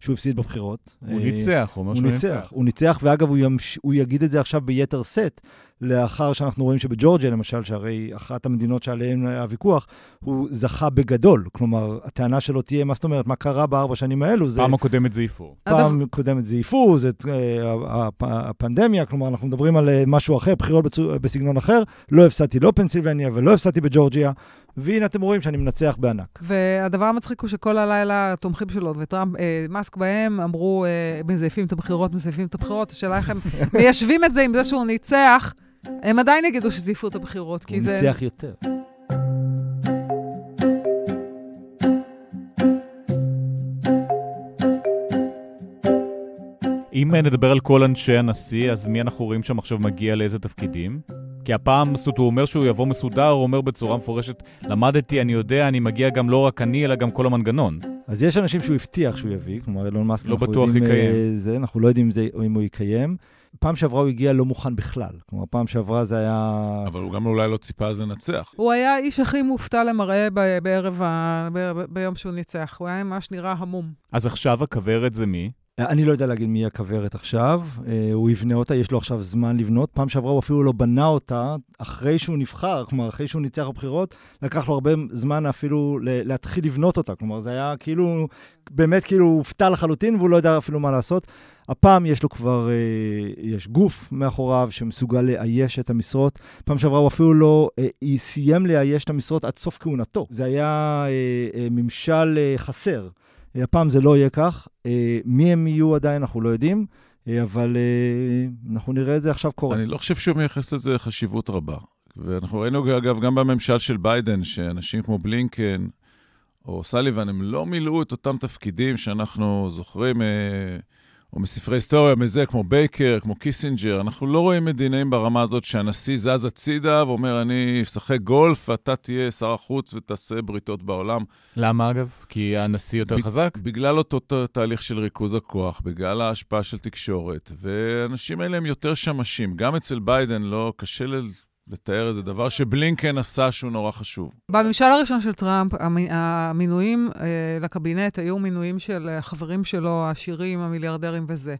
שהוא הפסיד בבחירות. הוא ניצח, הוא אומר שהוא ניצח. הוא ניצח, ואגב, הוא, ימש, הוא יגיד את זה עכשיו ביתר סט. לאחר שאנחנו רואים שבג'ורג'יה, למשל, שהרי אחת המדינות שעליהן היה הוויכוח, הוא זכה בגדול. כלומר, הטענה שלו תהיה, מה זאת אומרת, מה קרה בארבע שנים האלו? זה... פעם הקודמת זייפו. פעם הקודמת זייפו, זה אה, הפנדמיה, כלומר, אנחנו מדברים על אה, משהו אחר, בחירות בסגנון אחר. לא הפסדתי לא פנסילבניה ולא הפסדתי בג'ורג'יה. והנה אתם רואים שאני מנצח בענק. והדבר המצחיק הוא שכל הלילה התומכים שלו וטראמפ, אה, מאסק בהם, אמרו, אה, מזייפים את הבחירות, מזייפים את הבחירות. השאלה איך הם מיישבים את זה עם זה שהוא ניצח. הם עדיין יגידו שזייפו את הבחירות, כי זה... הוא ניצח יותר. אם נדבר על כל אנשי הנשיא, אז מי אנחנו רואים שם עכשיו מגיע לאיזה תפקידים? כי הפעם, זאת אומרת, הוא אומר שהוא יבוא מסודר, הוא אומר בצורה מפורשת, למדתי, אני יודע, אני מגיע גם לא רק אני, אלא גם כל המנגנון. אז יש אנשים שהוא הבטיח שהוא יביא, כלומר אילון מאסק, לא בטוח יודעים, יקיים. אה, זה, אנחנו לא יודעים אם, זה, אם הוא יקיים. פעם שעברה הוא הגיע לא מוכן בכלל. כלומר, פעם שעברה זה היה... אבל הוא גם אולי לא ציפה אז לנצח. הוא היה האיש הכי מופתע למראה בערב, ה... ביום שהוא ניצח. הוא היה ממש נראה המום. אז עכשיו הכוורת זה מי? אה, אני לא יודע להגיד מי הכוורת עכשיו, אה, הוא יבנה אותה, יש לו עכשיו זמן לבנות. פעם שעברה הוא אפילו לא בנה אותה אחרי שהוא נבחר, כלומר, אחרי שהוא ניצח בבחירות, לקח לו הרבה זמן אפילו להתחיל לבנות אותה. כלומר, זה היה כאילו, באמת כאילו הוא הופתע לחלוטין והוא לא יודע אפילו מה לעשות. הפעם יש לו כבר, אה, יש גוף מאחוריו שמסוגל לאייש את המשרות. פעם שעברה הוא אפילו לא סיים לאייש את המשרות עד סוף כהונתו. זה היה ממשל חסר. הפעם זה לא יהיה כך. אה, מי הם יהיו עדיין, אנחנו לא יודעים, אה, אבל אה, אנחנו נראה את זה עכשיו קורה. אני לא חושב שהוא מייחס לזה חשיבות רבה. ואנחנו ראינו, אגב, גם בממשל של ביידן, שאנשים כמו בלינקן או סליבן, הם לא מילאו את אותם תפקידים שאנחנו זוכרים. אה, או מספרי היסטוריה, מזה, כמו בייקר, כמו קיסינג'ר, אנחנו לא רואים מדינאים ברמה הזאת שהנשיא זז הצידה ואומר, אני אשחק גולף ואתה תהיה שר החוץ ותעשה בריתות בעולם. למה אגב? כי הנשיא יותר ב- חזק? בגלל אותו ת- תהליך של ריכוז הכוח, בגלל ההשפעה של תקשורת, והאנשים האלה הם יותר שמשים. גם אצל ביידן לא קשה ל... לתאר איזה דבר שבלינקן עשה שהוא נורא חשוב. בממשל הראשון של טראמפ, המינויים אה, לקבינט היו מינויים של החברים אה, שלו, העשירים, המיליארדרים וזה.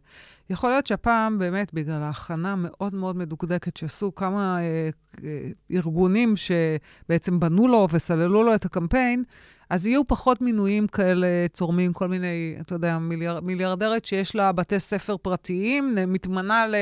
יכול להיות שהפעם באמת, בגלל ההכנה מאוד מאוד מדוקדקת שעשו כמה אה, אה, ארגונים שבעצם בנו לו וסללו לו את הקמפיין, אז יהיו פחות מינויים כאלה צורמים, כל מיני, אתה יודע, מיליאר, מיליארדרת שיש לה בתי ספר פרטיים, מתמנה ל,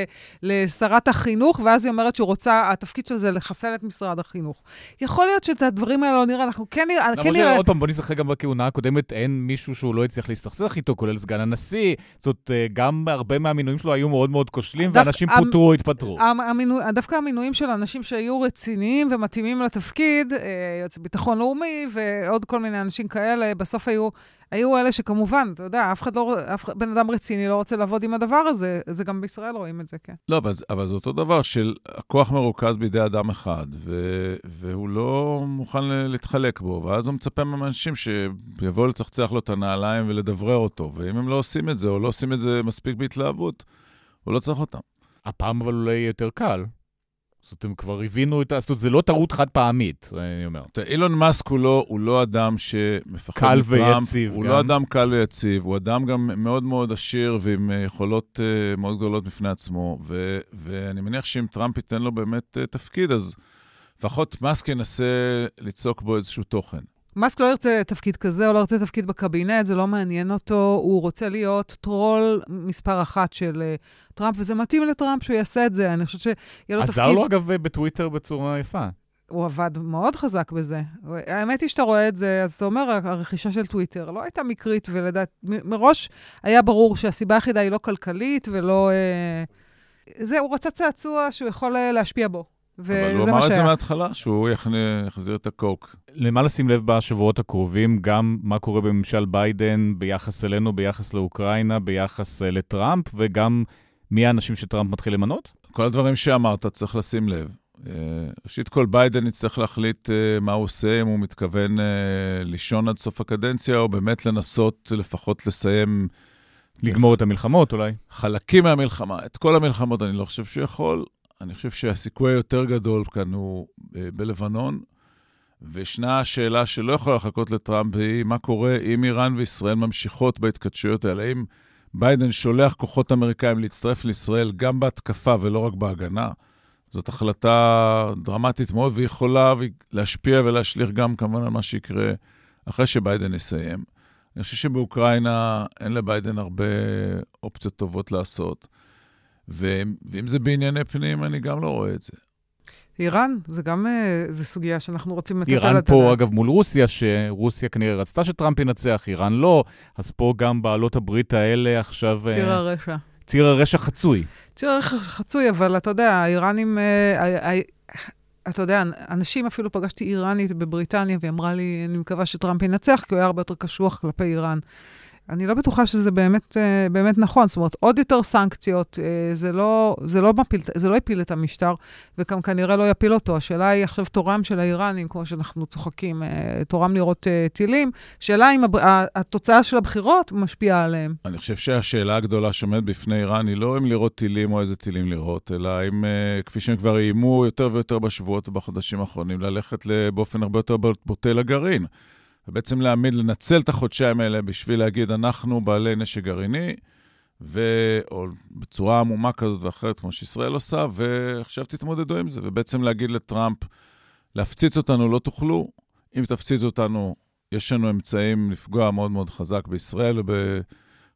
לשרת החינוך, ואז היא אומרת שהוא רוצה, התפקיד של זה לחסל את משרד החינוך. יכול להיות שאת הדברים האלה לא נראה, אנחנו כן נראה... למרות כן לא- נראה... עוד פעם, בוא נזכר גם בכהונה הקודמת, אין מישהו שהוא לא הצליח להסתכסך איתו, כולל סגן הנשיא. זאת, אה, גם הרבה מהמינויים שלו היו מאוד מאוד כושלים, ואנשים המ... פוטרו או התפטרו. המינו... דווקא המינויים של אנשים שהיו רציניים ומתאימים לתפקיד, אה, יועץ ביטחון לאומי ועוד כל מיני... מיני אנשים כאלה, בסוף היו, היו אלה שכמובן, אתה יודע, אף אחד לא, אף בן אדם רציני לא רוצה לעבוד עם הדבר הזה, זה גם בישראל רואים את זה, כן. לא, אבל, אבל זה אותו דבר, של הכוח מרוכז בידי אדם אחד, ו, והוא לא מוכן להתחלק בו, ואז הוא מצפה מהאנשים שיבואו לצחצח לו את הנעליים ולדברר אותו, ואם הם לא עושים את זה, או לא עושים את זה מספיק בהתלהבות, הוא לא צריך אותם. הפעם אבל אולי יותר קל. זאת אומרת, הם כבר הבינו את ה... זאת אומרת, זה לא טעות חד פעמית, אה, אני אומר. אילון מאסק הוא לא, הוא לא אדם שמפחד קל מטראמפ. קל ויציב. הוא לא גם. הוא לא אדם קל ויציב, הוא אדם גם מאוד מאוד עשיר ועם אה, יכולות אה, מאוד גדולות בפני עצמו, ו, ואני מניח שאם טראמפ ייתן לו באמת תפקיד, אז לפחות מאסק ינסה ליצוק בו איזשהו תוכן. מאסק לא ירצה תפקיד כזה, או לא ירצה תפקיד בקבינט, זה לא מעניין אותו, הוא רוצה להיות טרול מספר אחת של uh, טראמפ, וזה מתאים לטראמפ שהוא יעשה את זה, אני חושבת שיהיה לו תפקיד... עזר לו, אגב, בטוויטר בצורה יפה. הוא עבד מאוד חזק בזה. האמת היא שאתה רואה את זה, אז אתה אומר, הרכישה של טוויטר לא הייתה מקרית, ולדעת, מ- מראש היה ברור שהסיבה היחידה היא לא כלכלית ולא... אה, זה, הוא רצה צעצוע שהוא יכול אה, להשפיע בו. וזה מה שהיה. אבל הוא אמר את זה מההתחלה, שהוא יחזיר את הקוק. למה לשים לב בשבועות הקרובים, גם מה קורה בממשל ביידן ביחס אלינו, ביחס לאוקראינה, ביחס אה, לטראמפ, וגם מי האנשים שטראמפ מתחיל למנות? כל הדברים שאמרת, צריך לשים לב. אה, ראשית כל, ביידן יצטרך להחליט אה, מה הוא עושה, אם הוא מתכוון לישון עד סוף הקדנציה, או באמת לנסות לפחות לסיים... לגמור את המלחמות אולי. חלקים מהמלחמה, את כל המלחמות אני לא חושב שהוא יכול. אני חושב שהסיכוי היותר גדול כאן הוא אה, בלבנון, וישנה השאלה שלא יכולה לחכות לטראמפ, היא מה קורה אם איראן וישראל ממשיכות בהתכתשויות האלה, האם ביידן שולח כוחות אמריקאים להצטרף לישראל גם בהתקפה ולא רק בהגנה. זאת החלטה דרמטית מאוד, והיא יכולה להשפיע ולהשליך גם כמובן על מה שיקרה אחרי שביידן יסיים. אני חושב שבאוקראינה אין לביידן הרבה אופציות טובות לעשות. ואם זה בענייני פנים, אני גם לא רואה את זה. איראן, זה גם, אה, זה סוגיה שאנחנו רוצים לתת על הדעת. איראן פה, הדרך. אגב, מול רוסיה, שרוסיה כנראה רצתה שטראמפ ינצח, איראן לא, אז פה גם בעלות הברית האלה עכשיו... אה, ציר הרשע. ציר הרשע חצוי. ציר הרשע חצוי, אבל אתה יודע, האיראנים... אה, אתה יודע, אנשים, אפילו פגשתי איראנית בבריטניה, והיא אמרה לי, אני מקווה שטראמפ ינצח, כי הוא היה הרבה יותר קשוח כלפי איראן. אני לא בטוחה שזה באמת, אה, באמת נכון. זאת אומרת, עוד יותר סנקציות, אה, זה לא, זה, לא מפיל, זה לא יפיל את המשטר, וגם כנראה לא יפיל אותו. השאלה היא עכשיו תורם של האיראנים, כמו שאנחנו צוחקים, אה, תורם לראות טילים. שאלה אם הב... התוצאה של הבחירות משפיעה עליהם. אני חושב שהשאלה הגדולה שעומדת בפני איראן היא לא אם לראות טילים או איזה טילים לראות, אלא אם, כפי שהם כבר איימו יותר ויותר בשבועות ובחודשים האחרונים, ללכת באופן הרבה יותר בוטה לגרעין. ובעצם להעמיד, לנצל את החודשיים האלה בשביל להגיד, אנחנו בעלי נשק גרעיני, ו... או בצורה עמומה כזאת ואחרת, כמו שישראל עושה, ועכשיו תתמודדו עם זה. ובעצם להגיד לטראמפ, להפציץ אותנו לא תוכלו, אם תפציץ אותנו, יש לנו אמצעים לפגוע מאוד מאוד חזק בישראל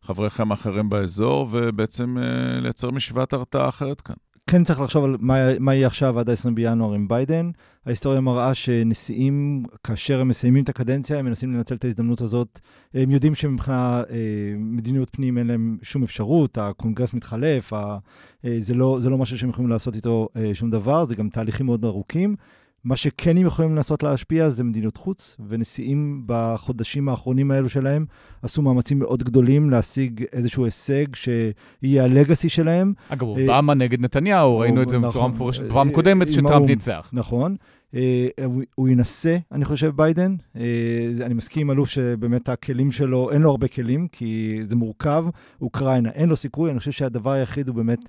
ובחבריכם האחרים באזור, ובעצם אה, לייצר משוואת הרתעה אחרת כאן. כן צריך לחשוב על מה, מה יהיה עכשיו עד ה-20 בינואר עם ביידן. ההיסטוריה מראה שנשיאים, כאשר הם מסיימים את הקדנציה, הם מנסים לנצל את ההזדמנות הזאת. הם יודעים שמבחינה אה, מדיניות פנים אין להם שום אפשרות, הקונגרס מתחלף, ה, אה, זה, לא, זה לא משהו שהם יכולים לעשות איתו אה, שום דבר, זה גם תהליכים מאוד ארוכים. מה שכן הם יכולים לנסות להשפיע זה מדיניות חוץ, ונשיאים בחודשים האחרונים האלו שלהם עשו מאמצים מאוד גדולים להשיג איזשהו הישג שיהיה הלגאסי שלהם. אגב, אה, אובמה נגד נתניהו, ראינו את זה נכון, בצורה מפורשת אה, בפעם הקודמת שטראמפ ניצח. נכון. אה, הוא ינסה, אני חושב, ביידן. אני מסכים עם אלוף שבאמת הכלים שלו, אין לו הרבה כלים, כי זה מורכב. אוקראינה, אין לו סיכוי. אני חושב שהדבר היחיד הוא באמת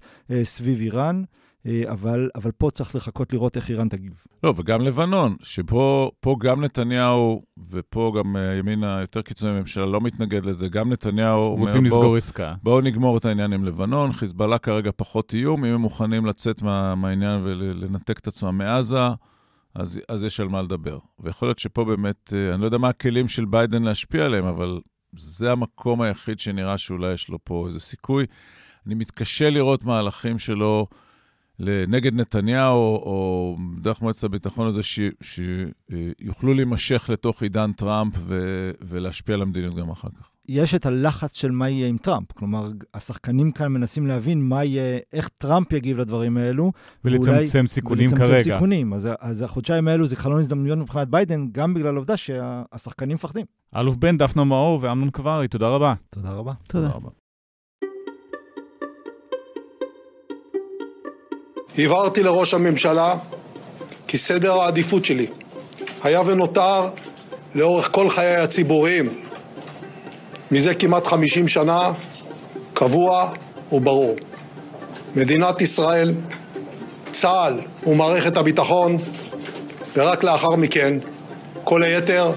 סביב איראן. אה, אבל, אבל פה צריך לחכות לראות איך איראן תגיב. לא, וגם לבנון, שפה גם נתניהו, ופה גם הימין אה, היותר קיצוני בממשלה לא מתנגד לזה, גם נתניהו... אומר, רוצים אומר, לסגור בוא, עסקה. בואו נגמור את העניין עם לבנון, חיזבאללה כרגע פחות איום, אם הם מוכנים לצאת מה, מהעניין ולנתק את עצמם מעזה, אז, אז יש על מה לדבר. ויכול להיות שפה באמת, אה, אני לא יודע מה הכלים של ביידן להשפיע עליהם, אבל זה המקום היחיד שנראה שאולי יש לו פה איזה סיכוי. אני מתקשה לראות מהלכים שלו... נגד נתניהו, או דרך מועצת הביטחון הזה, שיוכלו להימשך לתוך עידן טראמפ ו, ולהשפיע על המדיניות גם אחר כך. יש את הלחץ של מה יהיה עם טראמפ. כלומר, השחקנים כאן מנסים להבין מה יהיה, איך טראמפ יגיב לדברים האלו. ולצמצם סיכונים ולצמצם כרגע. ולצמצם סיכונים. אז, אז החודשיים האלו זה חלון הזדמנויות מבחינת ביידן, גם בגלל העובדה שהשחקנים מפחדים. אלוף בן, דפנה מאור ואמנון קברי, תודה רבה. תודה רבה. תודה. תודה רבה. הבהרתי לראש הממשלה כי סדר העדיפות שלי היה ונותר לאורך כל חיי הציבוריים, מזה כמעט 50 שנה, קבוע וברור. מדינת ישראל, צה"ל ומערכת הביטחון, ורק לאחר מכן כל היתר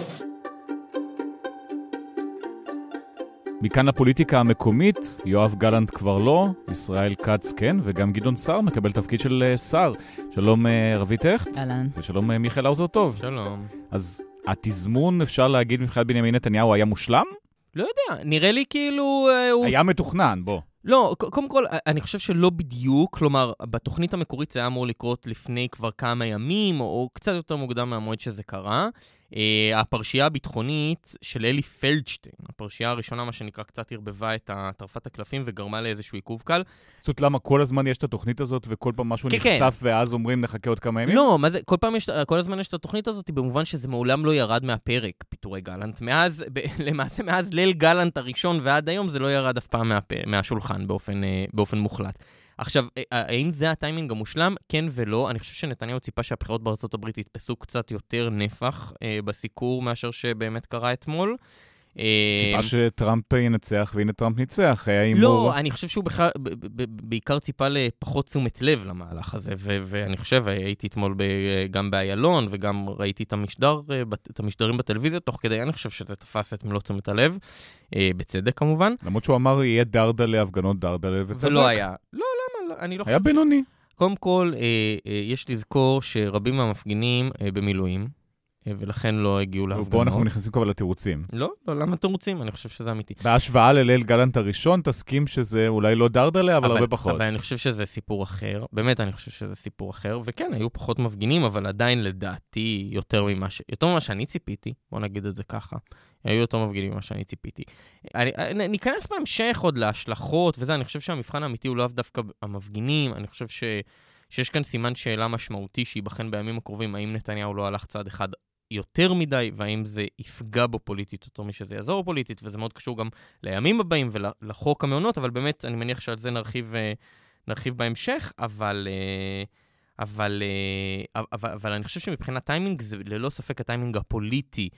מכאן לפוליטיקה המקומית, יואב גלנט כבר לא, ישראל כץ כן, וגם גדעון סער מקבל תפקיד של אה, שר. שלום אה, רבית הכט. אהלן. ושלום אה, מיכאל האוזר טוב. שלום. אז התזמון, אפשר להגיד, מבחינת בנימין נתניהו היה מושלם? לא יודע, נראה לי כאילו... הוא... היה מתוכנן, בוא. לא, קודם כל, אני חושב שלא בדיוק, כלומר, בתוכנית המקורית זה היה אמור לקרות לפני כבר כמה ימים, או, או קצת יותר מוקדם מהמועד שזה קרה. Uh, הפרשייה הביטחונית של אלי פלדשטיין, הפרשייה הראשונה, מה שנקרא, קצת ערבבה את הטרפת הקלפים וגרמה לאיזשהו עיכוב קל. זאת למה כל הזמן יש את התוכנית הזאת וכל פעם משהו כן, כן. נחשף כן. ואז אומרים נחכה עוד כמה ימים? לא, מה זה, כל פעם יש, כל הזמן יש את התוכנית הזאת במובן שזה מעולם לא ירד מהפרק, פיטורי גלנט. מאז, ב, למעשה מאז ליל גלנט הראשון ועד היום זה לא ירד אף פעם מהפ, מהשולחן באופן, אה, באופן מוחלט. עכשיו, אה, אה, האם זה הטיימינג המושלם? כן ולא. אני חושב שנתניהו ציפה שהבחירות בארצות הברית יתפסו קצת יותר נפח אה, בסיקור מאשר שבאמת קרה אתמול. אה, ציפה אמ, שטראמפ ינצח, והנה טראמפ ניצח, היה הימור. לא, אני חושב שהוא בכלל, בעיקר ציפה לפחות תשומת לב למהלך הזה, ואני חושב, הייתי אתמול גם באיילון, וגם ראיתי את, המשדר, את המשדרים בטלוויזיה, תוך כדי, אני חושב שזה תפס את מלוא תשומת הלב, בצדק כמובן. למרות שהוא אמר, יהיה דרדלה, הפגנות דרדלה, וצדק. ולא היה. לא, אני לא חושב... היה בינוני. קודם כל, אה, אה, יש לזכור שרבים מהמפגינים אה, במילואים, אה, ולכן לא הגיעו להפגנות. ופה אנחנו נכנסים כבר לתירוצים. לא, לא, למה תירוצים? אני חושב שזה אמיתי. בהשוואה לליל גלנט הראשון, תסכים שזה אולי לא דרדלה, אבל, אבל הרבה פחות. אבל אני חושב שזה סיפור אחר. באמת, אני חושב שזה סיפור אחר. וכן, היו פחות מפגינים, אבל עדיין, לדעתי, יותר ממה, ש... יותר ממה שאני ציפיתי, בוא נגיד את זה ככה. היו יותר מפגינים ממה שאני ציפיתי. אני, ניכנס בהמשך עוד להשלכות וזה, אני חושב שהמבחן האמיתי הוא לאו דווקא המפגינים, אני חושב ש, שיש כאן סימן שאלה משמעותי שייבחן בימים הקרובים, האם נתניהו לא הלך צעד אחד יותר מדי, והאם זה יפגע בו פוליטית יותר משזה יעזור פוליטית, וזה מאוד קשור גם לימים הבאים ולחוק המעונות, אבל באמת, אני מניח שעל זה נרחיב, אה, נרחיב בהמשך, אבל... אה, אבל, אבל, אה, אבל, אבל אני חושב שמבחינת טיימינג, זה ללא ספק הטיימינג הפוליטי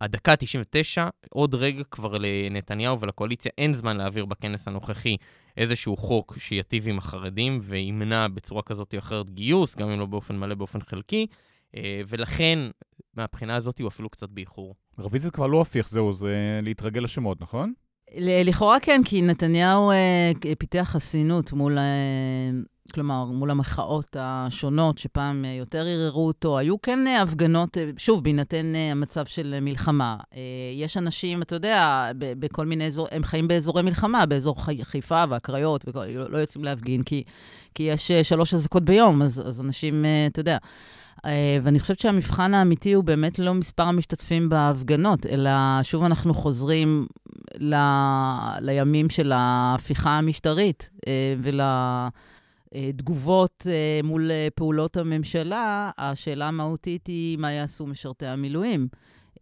הדקה ה-99, עוד רגע כבר לנתניהו ולקואליציה אין זמן להעביר בכנס הנוכחי איזשהו חוק שיטיב עם החרדים וימנע בצורה כזאת או אחרת גיוס, גם אם לא באופן מלא, באופן חלקי, אה, ולכן מהבחינה הזאת הוא אפילו קצת באיחור. רביד זה כבר לא הפיך, זהו, זה להתרגל לשמות, נכון? לכאורה כן, כי נתניהו אה, פיתח חסינות מול... אה, כלומר, מול המחאות השונות, שפעם אה, יותר ערערו אותו, היו כן אה, הפגנות, אה, שוב, בהינתן המצב של מלחמה. יש אנשים, אתה יודע, בכל מיני אזור, הם חיים באזורי מלחמה, באזור חיפה והקריות, ולא לא יוצאים להפגין, כי, כי יש שלוש אזעקות ביום, אז, אז אנשים, אתה יודע. ואני חושבת שהמבחן האמיתי הוא באמת לא מספר המשתתפים בהפגנות, אלא שוב אנחנו חוזרים ל... לימים של ההפיכה המשטרית ול... אה, תגובות אה, מול אה, פעולות הממשלה, השאלה המהותית היא מה יעשו משרתי המילואים.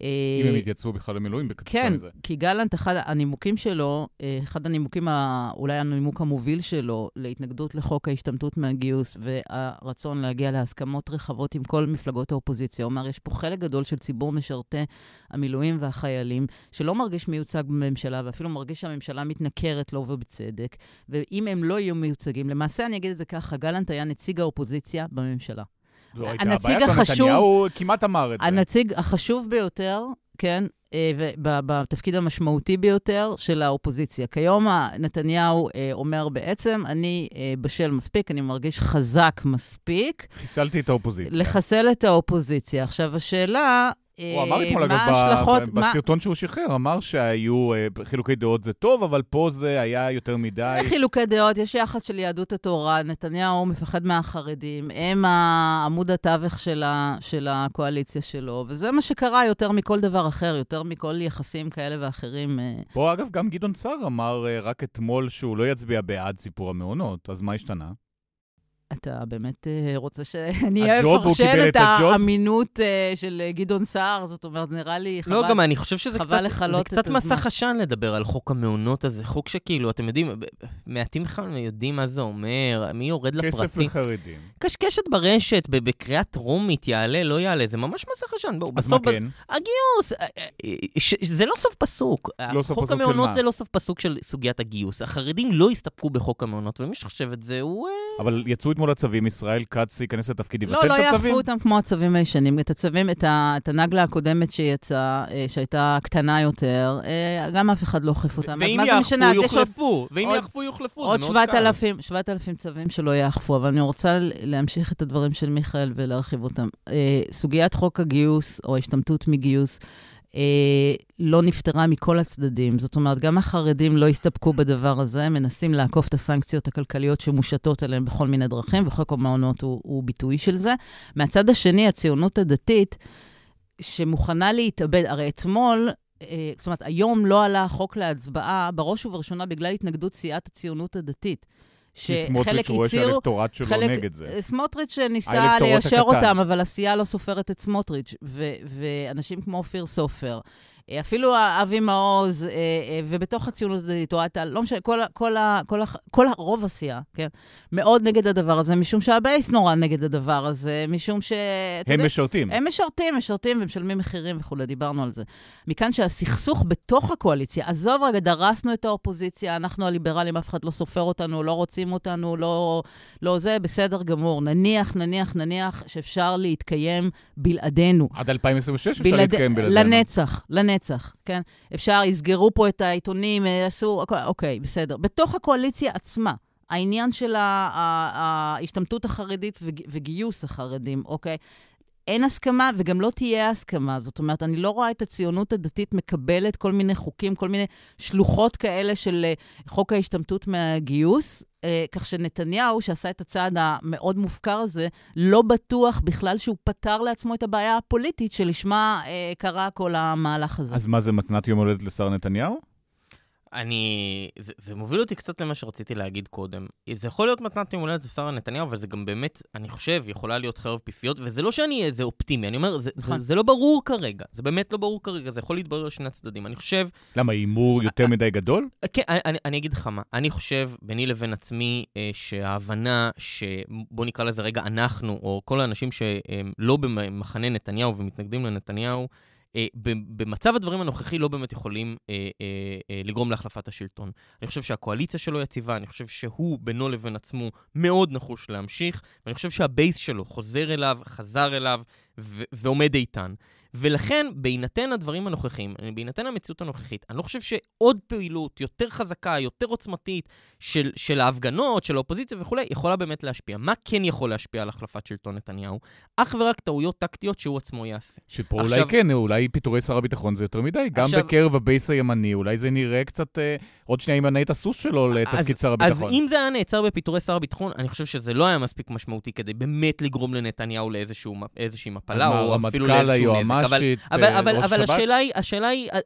אם אה, הם יתייצבו בכלל למילואים כתוצאה כן, מזה. כן, כי גלנט, אחד הנימוקים שלו, אה, אחד הנימוקים, אולי הנימוק המוביל שלו להתנגדות לחוק ההשתמטות מהגיוס והרצון להגיע להסכמות רחבות עם כל מפלגות האופוזיציה, הוא אמר, יש פה חלק גדול של ציבור משרתי המילואים והחיילים, שלא מרגיש מיוצג בממשלה, ואפילו מרגיש שהממשלה מתנכרת לו ובצדק, ואם הם לא יהיו מיוצגים, למעשה אני אגיד את זה ככה, גלנט היה נציג האופוזיציה בממשלה. זו הייתה הבעיה החשוב, נתניהו כמעט אמר את זה. הנציג החשוב ביותר, כן, אה, בתפקיד המשמעותי ביותר של האופוזיציה. כיום נתניהו אה, אומר בעצם, אני אה, בשל מספיק, אני מרגיש חזק מספיק. חיסלתי את האופוזיציה. לחסל את האופוזיציה. עכשיו, השאלה הוא אמר אתמול, אה, אגב, השלכות, בסרטון מה... שהוא שחרר, אמר שהיו אה, חילוקי דעות זה טוב, אבל פה זה היה יותר מדי. חילוקי דעות, יש יחד של יהדות התורה, נתניהו מפחד מהחרדים, הם עמוד התווך של, ה, של הקואליציה שלו, וזה מה שקרה יותר מכל דבר אחר, יותר מכל יחסים כאלה ואחרים. אה. פה, אגב, גם גדעון סער אמר רק אתמול שהוא לא יצביע בעד סיפור המעונות, אז מה השתנה? אתה באמת אה, רוצה שאני אפרשן את האמינות אה, של אה, גדעון סער? זאת אומרת, נראה לי חבל לא, גם אני חושב שזה קצת, זה קצת מסך עשן לדבר על חוק המעונות הזה, חוק שכאילו, אתם יודעים, מעטים בכלל לא יודעים מה זה אומר, מי יורד כסף לפרטים. כסף לחרדים. קשקשת ברשת, בקריאה טרומית, יעלה, לא יעלה, זה ממש מסך עשן. אז מה כן? הגיוס, זה לא סוף פסוק. לא סוף פסוק של מה? חוק המעונות זה לא סוף פסוק של סוגיית הגיוס. החרדים לא הסתפקו בחוק המעונות, ומי שחושב את זה, הוא... אבל יצאו מול הצווים, ישראל כץ ייכנס לתפקיד, לא, יבטל לא, את לא הצווים? לא, לא יאכפו אותם כמו הצווים הישנים. את הצווים, את, ה, את הנגלה הקודמת שיצאה, אה, שהייתה קטנה יותר, אה, גם אף אחד לא אוכף אותם. ואם יאכפו, יוחלפו. ואם יאכפו, יוחלפו. עוד 7,000, 7,000 צווים שלא יאכפו, אבל אני רוצה להמשיך את הדברים של מיכאל ולהרחיב אותם. אה, סוגיית חוק הגיוס, או ההשתמטות מגיוס, אה, לא נפתרה מכל הצדדים. זאת אומרת, גם החרדים לא הסתפקו בדבר הזה, מנסים לעקוף את הסנקציות הכלכליות שמושתות עליהם בכל מיני דרכים, וחוק המעונות הוא, הוא ביטוי של זה. מהצד השני, הציונות הדתית, שמוכנה להתאבד, הרי אתמול אה, זאת אומרת, היום לא עלה החוק להצבעה, בראש ובראשונה בגלל התנגדות סיעת הציונות הדתית. שחלק הצהירו... סמוטריץ' רואה חלק... נגד זה. סמוטריץ' ניסה ליישר הקטן. אותם, אבל הסיעה לא סופרת את סמוטריץ', ו- ואנשים כמו אופיר סופר, אה, אפילו אבי מעוז, אה, אה, ובתוך הציונות הדתית, או אתה, לא משנה, כל, כל, כל, כל כל רוב הסיעה, כן, מאוד נגד הדבר הזה, משום שהבייס נורא נגד הדבר הזה, משום ש... הם יודע, משרתים. הם משרתים, משרתים ומשלמים מחירים וכולי, דיברנו על זה. מכאן שהסכסוך בתוך הקואליציה, עזוב רגע, דרסנו את האופוזיציה, אנחנו הליברלים, אף אחד לא סופר אותנו, לא רוצים אותנו, לא, לא זה, בסדר גמור. נניח, נניח, נניח שאפשר להתקיים בלעדינו. עד 2026 בלעד... אפשר להתקיים בלעדינו. לנצח, לנצח. לנצח, כן? אפשר, יסגרו פה את העיתונים, אה, יעשו, אוקיי, בסדר. בתוך הקואליציה עצמה, העניין של ההשתמטות החרדית וגיוס החרדים, אוקיי? אין הסכמה וגם לא תהיה הסכמה. זאת אומרת, אני לא רואה את הציונות הדתית מקבלת כל מיני חוקים, כל מיני שלוחות כאלה של אה, חוק ההשתמטות מהגיוס. אה, כך שנתניהו, שעשה את הצעד המאוד מופקר הזה, לא בטוח בכלל שהוא פתר לעצמו את הבעיה הפוליטית שלשמה אה, קרה כל המהלך הזה. אז מה זה מתנת יום הולדת לשר נתניהו? אני... זה, זה מוביל אותי קצת למה שרציתי להגיד קודם. זה יכול להיות מתנת יום הולדת לשרה נתניהו, אבל זה גם באמת, אני חושב, יכולה להיות חרב פיפיות, וזה לא שאני איזה אופטימי, אני אומר, זה, זה, נכון. זה לא ברור כרגע. זה באמת לא ברור כרגע, זה יכול להתברר לשני הצדדים. אני חושב... למה, הימור אה, יותר אה, מדי גדול? כן, אני, אני, אני אגיד לך מה. אני חושב, ביני לבין עצמי, אה, שההבנה שבוא נקרא לזה רגע אנחנו, או כל האנשים שהם לא במחנה נתניהו ומתנגדים לנתניהו, אה, במצב הדברים הנוכחי לא באמת יכולים אה, אה, לגרום להחלפת השלטון. אני חושב שהקואליציה שלו יציבה, אני חושב שהוא בינו לבין עצמו מאוד נחוש להמשיך, ואני חושב שהבייס שלו חוזר אליו, חזר אליו ועומד איתן. ולכן, בהינתן הדברים הנוכחים, בהינתן המציאות הנוכחית, אני לא חושב שעוד פעילות יותר חזקה, יותר עוצמתית של, של ההפגנות, של האופוזיציה וכולי, יכולה באמת להשפיע. מה כן יכול להשפיע על החלפת שלטון נתניהו? אך ורק טעויות טקטיות שהוא עצמו יעשה. שפה עכשיו, אולי כן, אולי פיטורי שר הביטחון זה יותר מדי. גם עכשיו, בקרב הבייס הימני, אולי זה נראה קצת... אה, עוד שנייה ימנה את הסוס שלו לתפקיד שר הביטחון. אז אם זה היה נעצר בפיטורי שר הביטחון, אני חושב שזה לא היה מספיק משמעותי כדי באמת לגרום לנתניהו לאיזושהי מפלה, או אפילו לאיזשהו נזק. ראשית, אבל, אה, אבל, אבל, אבל השאלה היא, השאלה היא, אה,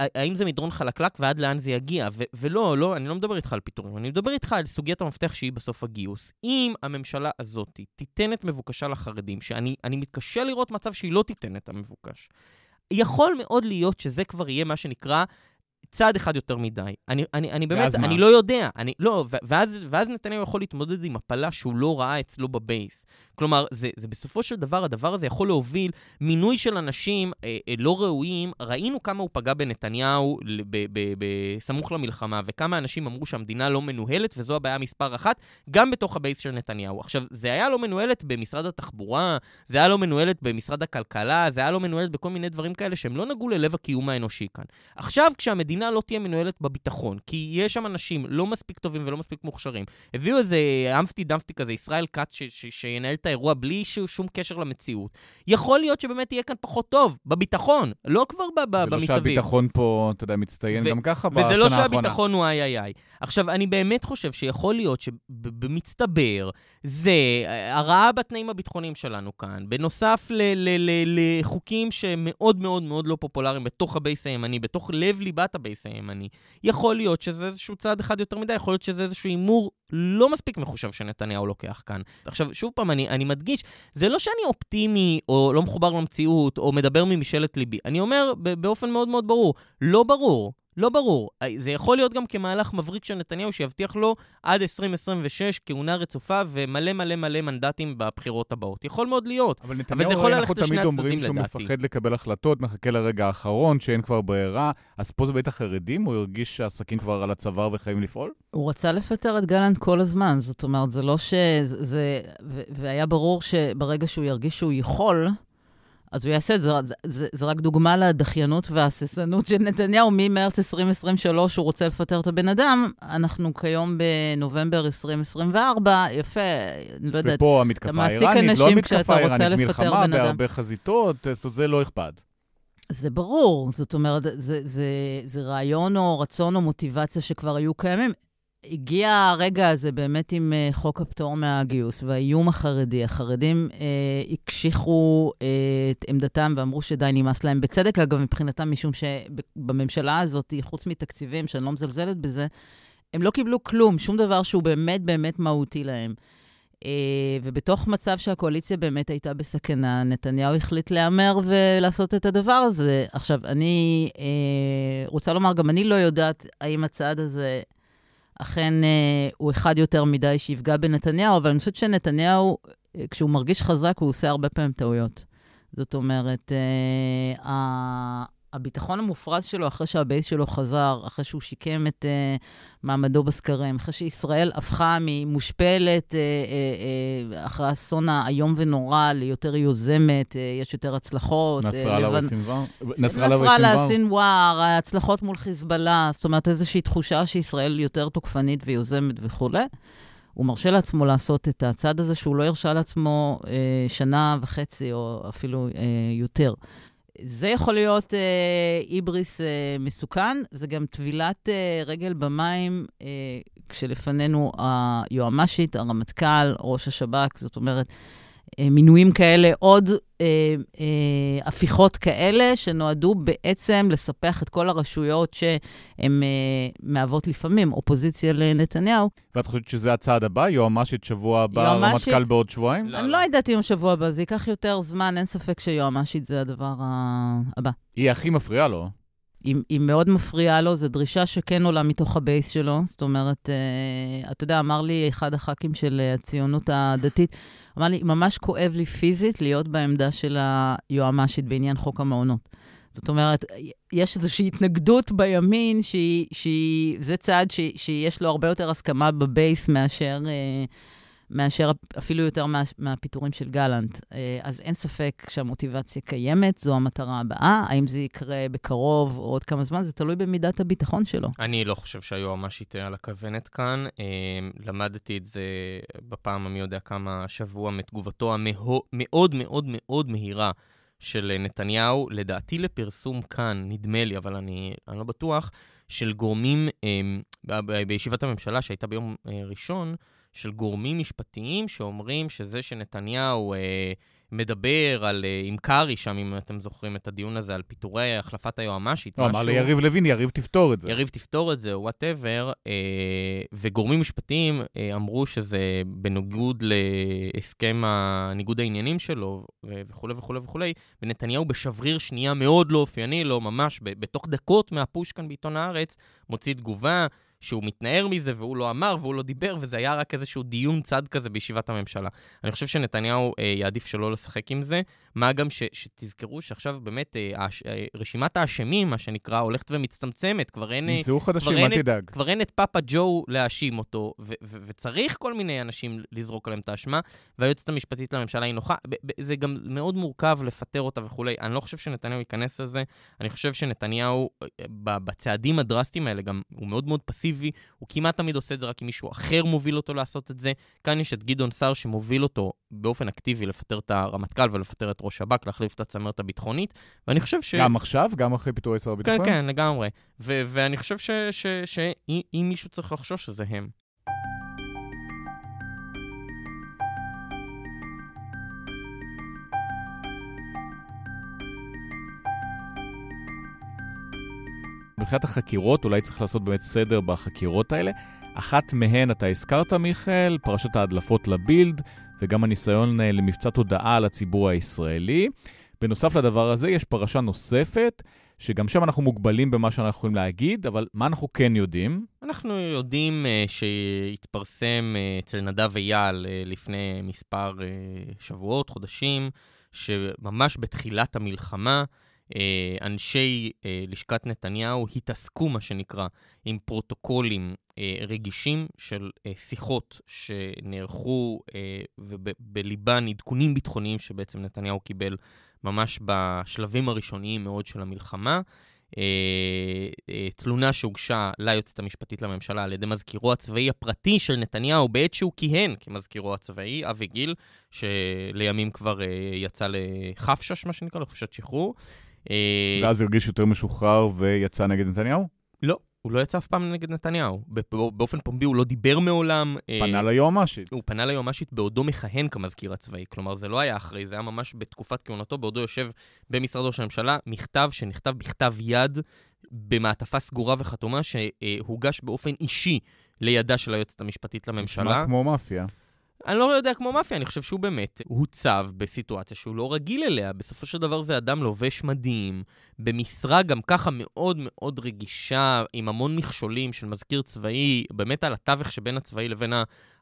אה, האם זה מדרון חלקלק ועד לאן זה יגיע? ו- ולא, לא, אני לא מדבר איתך על פיטורים, אני מדבר איתך על סוגיית המפתח שהיא בסוף הגיוס. אם הממשלה הזאת תיתן את מבוקשה לחרדים, שאני מתקשה לראות מצב שהיא לא תיתן את המבוקש, יכול מאוד להיות שזה כבר יהיה מה שנקרא צעד אחד יותר מדי. אני, אני, אני באמת, אני מה? לא יודע. אני, לא, ואז, ואז נתניהו יכול להתמודד עם הפלה שהוא לא ראה אצלו בבייס. כלומר, זה, זה בסופו של דבר, הדבר הזה יכול להוביל מינוי של אנשים אה, אה, לא ראויים. ראינו כמה הוא פגע בנתניהו בסמוך למלחמה, וכמה אנשים אמרו שהמדינה לא מנוהלת, וזו הבעיה מספר אחת, גם בתוך הבייס של נתניהו. עכשיו, זה היה לא מנוהלת במשרד התחבורה, זה היה לא מנוהלת במשרד הכלכלה, זה היה לא מנוהלת בכל מיני דברים כאלה שהם לא נגעו ללב הקיום האנושי כאן. עכשיו, כשהמדינה... המדינה לא תהיה מנוהלת בביטחון, כי יש שם אנשים לא מספיק טובים ולא מספיק מוכשרים. הביאו איזה אמפטי דמפטי כזה, ישראל כץ, שינהל את האירוע בלי שום קשר למציאות. יכול להיות שבאמת יהיה כאן פחות טוב, בביטחון, לא כבר ב- ב- במסביב. זה לא שהביטחון פה, אתה יודע, מצטיין ו- גם ככה לא בשנה האחרונה. וזה לא שהביטחון הוא איי איי איי. עכשיו, אני באמת חושב שיכול להיות שבמצטבר, זה אה, הרעה בתנאים הביטחוניים שלנו כאן, בנוסף לחוקים ל- ל- ל- שמאוד מאוד מאוד לא פופולריים בתוך הבייס הימני, בתוך לב-ליבת הדאטאבייס הימני. יכול להיות שזה איזשהו צעד אחד יותר מדי, יכול להיות שזה איזשהו הימור לא מספיק מחושב שנתניהו לוקח כאן. עכשיו, שוב פעם, אני, אני מדגיש, זה לא שאני אופטימי, או לא מחובר למציאות, או מדבר ממשאלת ליבי. אני אומר באופן מאוד מאוד ברור, לא ברור. לא ברור. אה, זה יכול להיות גם כמהלך מבריק של נתניהו שיבטיח לו עד 2026 כהונה רצופה ומלא מלא מלא מנדטים בבחירות הבאות. יכול מאוד להיות. אבל נתניהו, אבל הרי אנחנו תמיד אומרים שהוא לדעתי. מפחד לקבל החלטות, מחכה לרגע האחרון, שאין כבר ברירה. אז פה זה בית החרדים? הוא הרגיש שהעסקים כבר על הצוואר וחייבים לפעול? הוא רצה לפטר את גלנט כל הזמן. זאת אומרת, זה לא ש... זה... והיה ברור שברגע שהוא ירגיש שהוא יכול, אז הוא יעשה את זה, זה, זה זה רק דוגמה לדחיינות וההססנות של נתניהו. ממרץ 2023 הוא רוצה לפטר את הבן אדם, אנחנו כיום בנובמבר 2024, יפה, אני לא יודעת. ופה המתקפה האיראנית, לא המתקפה האיראנית, מלחמה בהרבה חזיתות, זאת אומרת, זה לא אכפת. זה ברור, זאת אומרת, זה, זה, זה, זה רעיון או רצון או מוטיבציה שכבר היו קיימים. הגיע הרגע הזה באמת עם אה, חוק הפטור מהגיוס והאיום החרדי. החרדים אה, הקשיחו אה, את עמדתם ואמרו שדי נמאס להם, בצדק אגב מבחינתם, משום שבממשלה הזאת, חוץ מתקציבים, שאני לא מזלזלת בזה, הם לא קיבלו כלום, שום דבר שהוא באמת באמת מהותי להם. אה, ובתוך מצב שהקואליציה באמת הייתה בסכנה, נתניהו החליט להמר ולעשות את הדבר הזה. עכשיו, אני אה, רוצה לומר, גם אני לא יודעת האם הצעד הזה... אכן אה, הוא אחד יותר מדי שיפגע בנתניהו, אבל אני חושבת שנתניהו, אה, כשהוא מרגיש חזק, הוא עושה הרבה פעמים טעויות. זאת אומרת, אה, הביטחון המופרז שלו אחרי שהבייס שלו חזר, אחרי שהוא שיקם את uh, מעמדו בסקרים, אחרי שישראל הפכה ממושפלת uh, uh, uh, אחרי האסון האיום ונורא ליותר יוזמת, uh, יש יותר הצלחות. אה, נסראללה uh, וסינוואר? נסראללה וסינוואר, ההצלחות מול חיזבאללה, זאת אומרת איזושהי תחושה שישראל יותר תוקפנית ויוזמת וכולי. הוא מרשה לעצמו לעשות את הצעד הזה שהוא לא הרשה לעצמו אה, שנה וחצי או אפילו אה, יותר. זה יכול להיות אה, היבריס אה, מסוכן, זה גם טבילת אה, רגל במים אה, כשלפנינו היועמ"שית, הרמטכ"ל, ראש השב"כ, זאת אומרת, אה, מינויים כאלה, עוד אה, אה, הפיכות כאלה, שנועדו בעצם לספח את כל הרשויות שהן אה, מהוות לפעמים אופוזיציה לנתניהו. ואת חושבת שזה הצעד הבא? יועמ"שית שבוע הבא, רמטכ"ל בעוד שבועיים? לא, אני לא לא ידעתי אם שבוע הבא, זה ייקח יותר זמן, אין ספק שיועמ"שית זה הדבר הבא. היא הכי מפריעה לו. היא, היא מאוד מפריעה לו, זו דרישה שכן עולה מתוך הבייס שלו. זאת אומרת, אה, אתה יודע, אמר לי אחד הח"כים של הציונות הדתית, אמר לי, ממש כואב לי פיזית להיות בעמדה של היועמ"שית בעניין חוק המעונות. זאת אומרת, יש איזושהי התנגדות בימין, שזה צעד ש, שיש לו הרבה יותר הסכמה בבייס מאשר... אה, מאשר אפילו יותר מה, מהפיטורים של גלנט. אה, אז אין ספק שהמוטיבציה קיימת, זו המטרה הבאה. האם זה יקרה בקרוב או עוד כמה זמן, זה תלוי במידת הביטחון שלו. אני לא חושב שהיועמ"שית על הכוונת כאן. אה, למדתי את זה בפעם המי יודע כמה שבוע מתגובתו המאוד מאוד מאוד מהירה. של נתניהו, לדעתי לפרסום כאן, נדמה לי, אבל אני, אני לא בטוח, של גורמים, אמ, בישיבת הממשלה שהייתה ביום אה, ראשון, של גורמים משפטיים שאומרים שזה שנתניהו... אה, מדבר על, uh, עם קארי שם, אם אתם זוכרים את הדיון הזה, על פיטורי החלפת היועמ"שית. הוא לא, אמר ליריב לוין, יריב תפתור את זה. יריב תפתור את זה, וואטאבר, אה, Uh, וגורמים משפטיים uh, אמרו שזה בניגוד להסכם ניגוד העניינים שלו, וכולי וכולי וכולי, ונתניהו בשבריר שנייה מאוד לא אופייני לו, לא ממש בתוך דקות מהפוש כאן בעיתון הארץ, מוציא תגובה. שהוא מתנער מזה והוא לא אמר והוא לא דיבר, וזה היה רק איזשהו דיון צד כזה בישיבת הממשלה. אני חושב שנתניהו אה, יעדיף שלא לשחק עם זה, מה גם ש, שתזכרו שעכשיו באמת אה, אה, אה, רשימת האשמים, מה שנקרא, הולכת ומצטמצמת, כבר אין... נמצאו אה, חדשים, אל תדאג. כבר אין את פאפה ג'ו להאשים אותו, ו, ו, ו, וצריך כל מיני אנשים לזרוק עליהם את האשמה, והיועצת המשפטית לממשלה היא נוחה. ב, ב, זה גם מאוד מורכב לפטר אותה וכולי. אני לא חושב שנתניהו ייכנס לזה, אני חושב שנתניהו, אה, בצעדים הדרסטיים האלה, גם הוא מאוד מאוד פסיבי. אגרסיבי, הוא כמעט תמיד עושה את זה רק אם מישהו אחר מוביל אותו לעשות את זה. כאן יש את גדעון סער שמוביל אותו באופן אקטיבי לפטר את הרמטכ"ל ולפטר את ראש שב"כ, להחליף את הצמרת הביטחונית, ואני חושב ש... גם עכשיו? גם אחרי פיטורי שר כן, הביטחון? כן, כן, לגמרי. ואני חושב שאם מישהו צריך לחשוש, זה הם. מבחינת החקירות, אולי צריך לעשות באמת סדר בחקירות האלה. אחת מהן אתה הזכרת, מיכאל, פרשת ההדלפות לבילד, וגם הניסיון אה, למבצע תודעה על הציבור הישראלי. בנוסף לדבר הזה, יש פרשה נוספת, שגם שם אנחנו מוגבלים במה שאנחנו יכולים להגיד, אבל מה אנחנו כן יודעים? אנחנו יודעים uh, שהתפרסם uh, אצל נדב אייל uh, לפני מספר uh, שבועות, חודשים, שממש בתחילת המלחמה, אה, אנשי אה, לשכת נתניהו התעסקו, מה שנקרא, עם פרוטוקולים אה, רגישים של שיחות שנערכו ובליבן עדכונים ביטחוניים שבעצם נתניהו קיבל ממש בשלבים הראשוניים מאוד של המלחמה. תלונה שהוגשה ליועצת המשפטית לממשלה על ידי מזכירו הצבאי הפרטי של נתניהו בעת שהוא כיהן כמזכירו הצבאי, אבי גיל, שלימים כבר יצא לחפשש, מה שנקרא, לחופשת שחרור. אה, ואז הרגיש יותר משוחרר ויצא נגד נתניהו? לא, הוא לא יצא אף פעם נגד נתניהו. באופן פומבי הוא לא דיבר מעולם. אה, פנה ליועמ"שית. הוא פנה ליועמ"שית בעודו מכהן כמזכיר הצבאי. כלומר, זה לא היה אחרי, זה היה ממש בתקופת כהונתו, בעודו יושב במשרד ראש הממשלה, מכתב שנכתב בכתב יד, במעטפה סגורה וחתומה, שהוגש באופן אישי לידה של היועצת המשפטית לממשלה. נשמע כמו מאפיה. אני לא יודע כמו מאפיה, אני חושב שהוא באמת הוצב בסיטואציה שהוא לא רגיל אליה. בסופו של דבר זה אדם לובש מדים, במשרה גם ככה מאוד מאוד רגישה, עם המון מכשולים של מזכיר צבאי, באמת על התווך שבין הצבאי לבין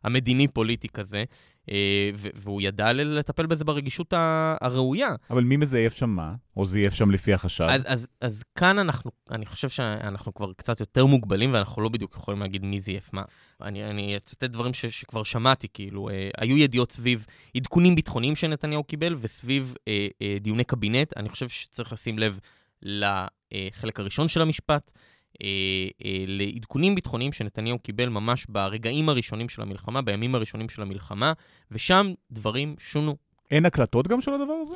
המדיני-פוליטי כזה. אה, והוא ידע לטפל בזה ברגישות הראויה. אבל מי מזייף שם מה? או זייף שם לפי החשד? אז, אז, אז כאן אנחנו, אני חושב שאנחנו כבר קצת יותר מוגבלים, ואנחנו לא בדיוק יכולים להגיד מי זייף מה. אני, אני אצטט דברים ש, שכבר שמעתי, כאילו, אה, היו ידיעות סביב עדכונים ביטחוניים שנתניהו קיבל, וסביב אה, אה, דיוני קבינט. אני חושב שצריך לשים לב לחלק אה, הראשון של המשפט. אה, אה, לעדכונים ביטחוניים שנתניהו קיבל ממש ברגעים הראשונים של המלחמה, בימים הראשונים של המלחמה, ושם דברים שונו. אין הקלטות גם של הדבר הזה?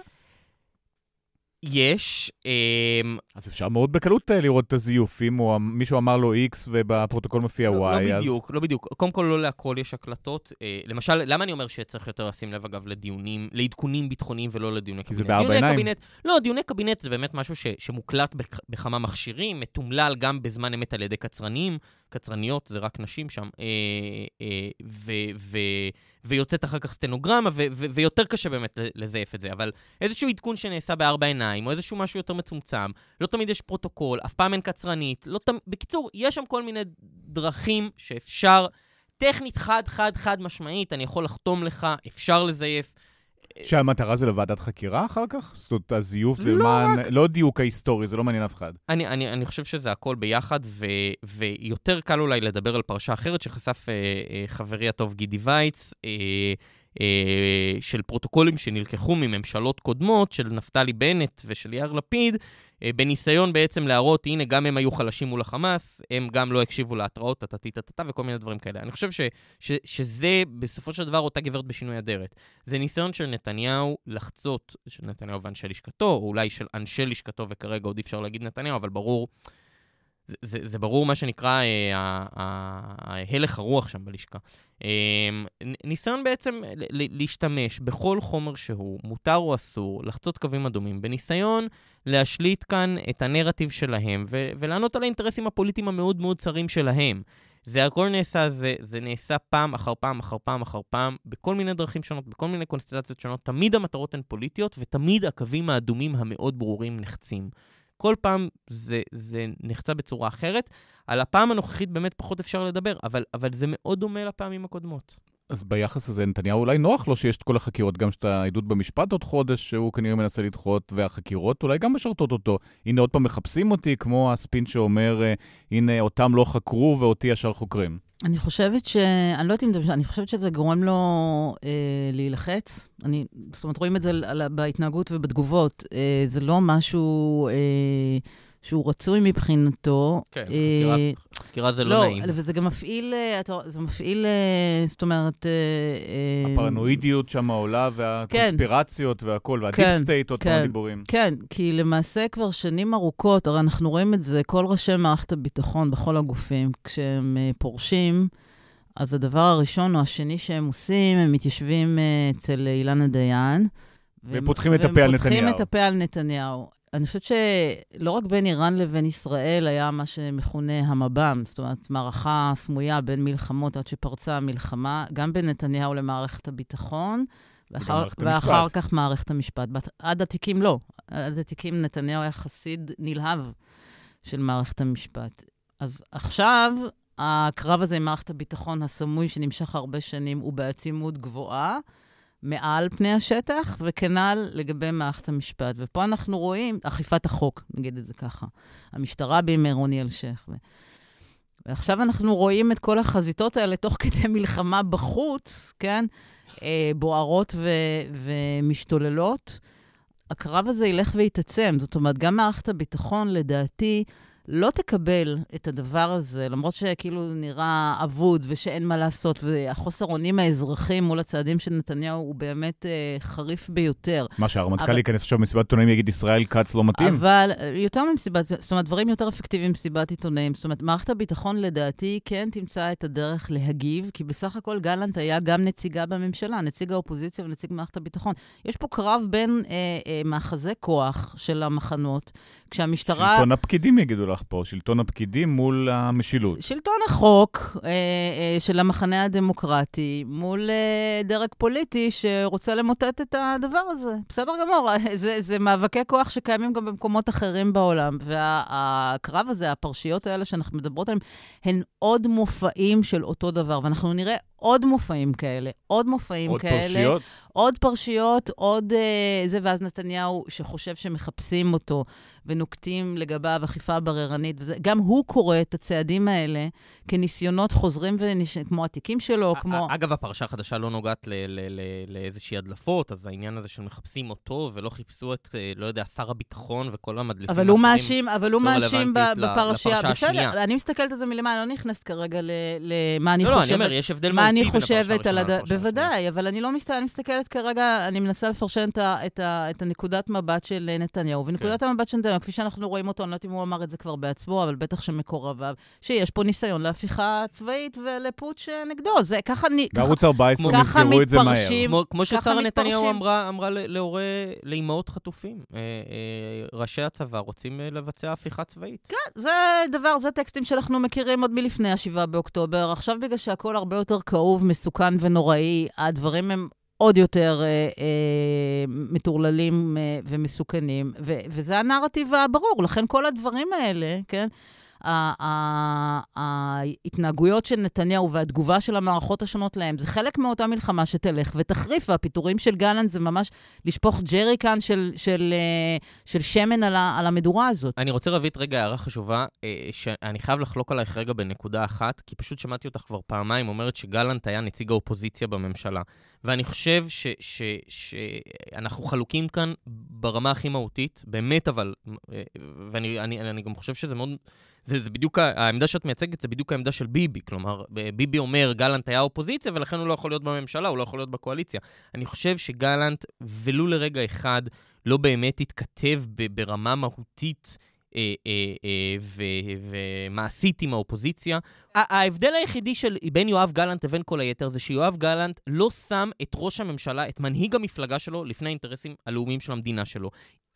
יש. אמ, אז אפשר מאוד בקלות אה, לראות את הזיוף, אם הוא, מישהו אמר לו X ובפרוטוקול מופיע לא, לא Y, לא בדיוק, אז... לא בדיוק. קודם כל, לא להכל יש הקלטות. אה, למשל, למה אני אומר שצריך יותר לשים לב, אגב, לדיונים, לעדכונים ביטחוניים ולא לדיוני קבינט? כי זה בארבע עיניים. קבינט, לא, דיוני קבינט זה באמת משהו ש, שמוקלט בכ, בכמה מכשירים, מתומלל גם בזמן אמת על ידי קצרנים, קצרניות, זה רק נשים שם, אה, אה, ו, ו, ו, ויוצאת אחר כך סטנוגרמה, ו, ו, ויותר קשה באמת לזייף את זה, אבל איזשהו עדכון שנעשה בארבע עיניים, או איזשהו משהו יותר מצומצם, לא תמיד יש פרוטוקול, אף פעם אין קצרנית, לא תמ... בקיצור, יש שם כל מיני דרכים שאפשר... טכנית חד חד חד משמעית, אני יכול לחתום לך, אפשר לזייף. שהמטרה זה לוועדת חקירה אחר כך? זאת אומרת, הזיוף זה לא למען... רק... לא דיוק ההיסטורי, זה לא מעניין אף אחד. אני, אני, אני חושב שזה הכל ביחד, ו, ויותר קל אולי לדבר על פרשה אחרת שחשף אה, אה, חברי הטוב גידי וייץ. אה, אה, של פרוטוקולים שנלקחו מממשלות קודמות, של נפתלי בנט ושל יאיר לפיד, אה, בניסיון בעצם להראות, הנה, גם הם היו חלשים מול החמאס, הם גם לא הקשיבו להתראות, טה-טה-טה-טה וכל מיני דברים כאלה. אני חושב ש, ש, שזה בסופו של דבר אותה גברת בשינוי אדרת. זה ניסיון של נתניהו לחצות, של נתניהו ואנשי לשכתו, או אולי של אנשי לשכתו, וכרגע עוד אי אפשר להגיד נתניהו, אבל ברור זה, זה, זה ברור מה שנקרא אה, הלך הרוח שם בלשכה. אה, ניסיון בעצם להשתמש בכל חומר שהוא, מותר או אסור, לחצות קווים אדומים, בניסיון להשליט כאן את הנרטיב שלהם ו- ולענות על האינטרסים הפוליטיים המאוד מאוד צרים שלהם. זה הכל נעשה, זה, זה נעשה פעם אחר פעם אחר פעם אחר פעם, בכל מיני דרכים שונות, בכל מיני קונסטלציות שונות. תמיד המטרות הן פוליטיות, ותמיד הקווים האדומים המאוד ברורים נחצים. כל פעם זה, זה נחצה בצורה אחרת. על הפעם הנוכחית באמת פחות אפשר לדבר, אבל, אבל זה מאוד דומה לפעמים הקודמות. אז ביחס הזה, נתניהו אולי נוח לו שיש את כל החקירות, גם שאתה העדות במשפט עוד חודש, שהוא כנראה מנסה לדחות, והחקירות אולי גם משרתות אותו. הנה עוד פעם מחפשים אותי, כמו הספין שאומר, אה, הנה אותם לא חקרו ואותי ישר חוקרים. אני חושבת ש... אני לא יודעת אם זה... אני חושבת שזה גורם לו אה, להילחץ. אני... זאת אומרת, רואים את זה על... בהתנהגות ובתגובות. אה, זה לא משהו... אה, שהוא רצוי מבחינתו. כן, אה, חקירה זה לא, לא נעים. לא, וזה גם מפעיל, אה, זה מפעיל, אה, זאת אומרת... הפרנואידיות שם עולה, כן. והקונספירציות והכול, והדיפ סטייט, כן, עוד פעם כן. דיבורים. כן, כי למעשה כבר שנים ארוכות, הרי אנחנו רואים את זה, כל ראשי מערכת הביטחון בכל הגופים, כשהם פורשים, אז הדבר הראשון או השני שהם עושים, הם מתיישבים אצל אילנה דיין. והם פותחים את הפה על נתניהו. ופותחים את הפה על נתניהו. אני חושבת שלא רק בין איראן לבין ישראל היה מה שמכונה המב"ם, זאת אומרת, מערכה סמויה בין מלחמות עד שפרצה המלחמה, גם בין נתניהו למערכת הביטחון, ואחר, ואחר כך מערכת המשפט. עד התיקים לא. עד התיקים נתניהו היה חסיד נלהב של מערכת המשפט. אז עכשיו הקרב הזה עם מערכת הביטחון הסמוי, שנמשך הרבה שנים, הוא בעצימות גבוהה. מעל פני השטח, וכנ"ל לגבי מערכת המשפט. ופה אנחנו רואים אכיפת החוק, נגיד את זה ככה. המשטרה בימי רוני אלשיך. ו... ועכשיו אנחנו רואים את כל החזיתות האלה תוך כדי מלחמה בחוץ, כן? אה, בוערות ו- ומשתוללות. הקרב הזה ילך ויתעצם. זאת אומרת, גם מערכת הביטחון, לדעתי, לא תקבל את הדבר הזה, למרות שכאילו נראה אבוד ושאין מה לעשות, והחוסר אונים האזרחי מול הצעדים של נתניהו הוא באמת אה, חריף ביותר. מה, שהרמטכ"ל אבל... ייכנס עכשיו במסיבת עיתונאים ויגיד, ישראל כץ לא מתאים? אבל אה, יותר ממסיבת, זאת אומרת, דברים יותר אפקטיביים במסיבת עיתונאים. זאת אומרת, מערכת הביטחון לדעתי כן תמצא את הדרך להגיב, כי בסך הכל גלנט היה גם נציגה בממשלה, נציג האופוזיציה ונציג מערכת הביטחון. יש פה קרב בין אה, אה, מאחזי כוח של המחנות, כשהמשטרה... שלטון הפקידים יגידו לך. הוויכוח פה, שלטון הפקידים מול המשילות. שלטון החוק אה, אה, של המחנה הדמוקרטי מול אה, דרג פוליטי שרוצה למוטט את הדבר הזה. בסדר גמור, אה, זה, זה מאבקי כוח שקיימים גם במקומות אחרים בעולם, והקרב וה, הזה, הפרשיות האלה שאנחנו מדברות עליהן, הן עוד מופעים של אותו דבר, ואנחנו נראה עוד מופעים כאלה, עוד מופעים עוד כאלה. עוד פרשיות? עוד פרשיות, עוד אה, זה, ואז נתניהו, שחושב שמחפשים אותו ונוקטים לגביו אכיפה בררנית, וזה, גם הוא קורא את הצעדים האלה כניסיונות חוזרים, וניש... כמו התיקים שלו, כמו... אגב, הפרשה החדשה לא נוגעת לאיזושהי הדלפות, אז העניין הזה שמחפשים אותו ולא חיפשו את, אה, לא יודע, שר הביטחון וכל המדליפים. אבל הוא מאשים, אבל הוא לא מאשים בפרשייה. בפרשה השנייה. בסדר, אני מסתכלת על זה מלמעלה, לא נכנסת כרגע למה אני חושבת. לא, לא, אני אומר, יש הבדל אני חושבת על הד... בוודאי, אבל אני לא מסתכלת כרגע, אני מנסה לפרשן את, הנקודת מבט של אה, נתניהו. כן. ונקודת המבט של נתניהו, כפי שאנחנו רואים אותו, אני לא יודעת אם הוא אמר את זה כבר בעצמו, אבל בטח שמקורביו, שיש פה ניסיון להפיכה צבאית ולפוטש אה, נגדו. זה ככה בערוץ 14 נסגרו את זה מהר. כמו, כמו ששרה נתניהו אמרה, אמרה להורה, לאימהות חטופים, אה, ראשי הצבא רוצים לבצע הפיכה צבאית. כן, זה דבר, זה טקסטים שאנחנו מכירים עוד מלפני 7 באוקטובר. עכשיו, בגלל שהכול הרבה יותר כאוב, מסוכן ונוראי, הדברים הם עוד יותר אה, אה, מטורללים אה, ומסוכנים, ו- וזה הנרטיב הברור. לכן כל הדברים האלה, כן? ההתנהגויות של נתניהו והתגובה של המערכות השונות להם, זה חלק מאותה מלחמה שתלך ותחריף, והפיטורים של גלנט זה ממש לשפוך ג'ריקן של, של, אה, של שמן על, ה, על המדורה הזאת. אני רוצה להביא את רגע הערה חשובה, אה, שאני חייב לחלוק עלייך רגע בנקודה אחת, כי פשוט שמעתי אותך כבר פעמיים אומרת שגלנט היה נציג האופוזיציה בממשלה. ואני חושב שאנחנו חלוקים כאן ברמה הכי מהותית, באמת, אבל, אה, ואני אני, אני גם חושב שזה מאוד, זה, זה בדיוק, העמדה שאת מייצגת זה בדיוק העמדה של ביבי. כלומר, ביבי אומר, גלנט היה אופוזיציה, ולכן הוא לא יכול להיות בממשלה, הוא לא יכול להיות בקואליציה. אני חושב שגלנט, ולו לרגע אחד, לא באמת התכתב ברמה מהותית אה, אה, אה, ומה עשית עם האופוזיציה. ההבדל היחידי של בין יואב גלנט לבין כל היתר זה שיואב גלנט לא שם את ראש הממשלה, את מנהיג המפלגה שלו, לפני האינטרסים הלאומיים של המדינה שלו.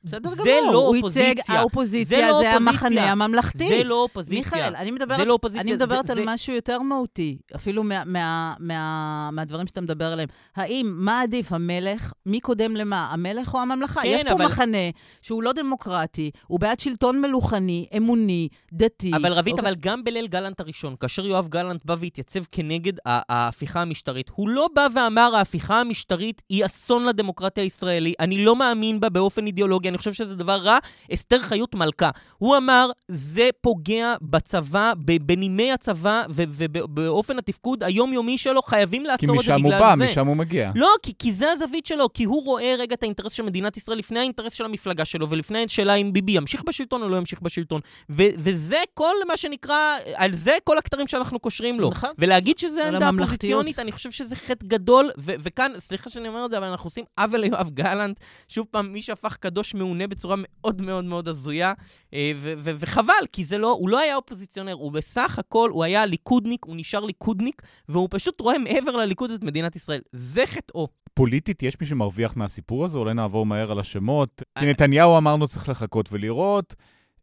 בסדר גמור, לא הוא ייצג האופוזיציה, זה, לא זה המחנה הממלכתי. זה לא אופוזיציה. מיכאל, אני מדברת, לא אני מדברת זה, על זה... משהו יותר מהותי, אפילו מה, מה, מה, מהדברים שאתה מדבר עליהם. האם, מה עדיף, המלך, מי קודם למה, המלך או הממלכה? כן, יש פה אבל... מחנה שהוא לא דמוקרטי, הוא בעד שלטון מלוכני, אמוני, דתי. אבל רבית, אוקיי. אבל גם בליל גלנט הראשון, כאשר יואב גלנט בא והתייצב כנגד ההפיכה המשטרית, הוא לא בא ואמר, ההפיכה המשטרית היא אסון לדמוקרטיה הישראלית, אני לא מאמין בה באופן אידיאולוגי, אני חושב שזה דבר רע, אסתר חיות מלכה. הוא אמר, זה פוגע בצבא, בנימי הצבא ובאופן התפקוד היומיומי שלו, חייבים לעצור את זה בגלל זה. כי משם הוא בא, משם הוא מגיע. לא, כי, כי זה הזווית שלו, כי הוא רואה רגע את האינטרס של מדינת ישראל לפני האינטרס של המפלגה שלו, ולפני השאלה אם ביבי ימשיך בשלטון או לא ימשיך בשלטון. ו- וזה כל מה שנקרא, על זה כל הכתרים שאנחנו קושרים לו. נכון. ולהגיד שזה עמדה פוזיציונית, אני חושב שזה חטא גדול, ו- וכאן, סליחה שאני אומר את זה, אבל אנחנו עושים עוול ליואב גלנט, שוב פעם, מי שהפך קדוש מעונה בצורה מאוד מאוד מאוד הזויה, אה, וחבל, כי זה לא, הוא לא היה אופוזיציונר, הוא בסך הכל, הוא היה ליכודניק, הוא נשאר ליכודניק, והוא פשוט רואה מעבר לליכוד את מדינת ישראל. זה חטאו. פוליטית יש מי שמרוויח מהסיפור הזה? אולי נעבור מהר על השמות. כי אה, נתניהו אמרנו צריך לחכות ולראות.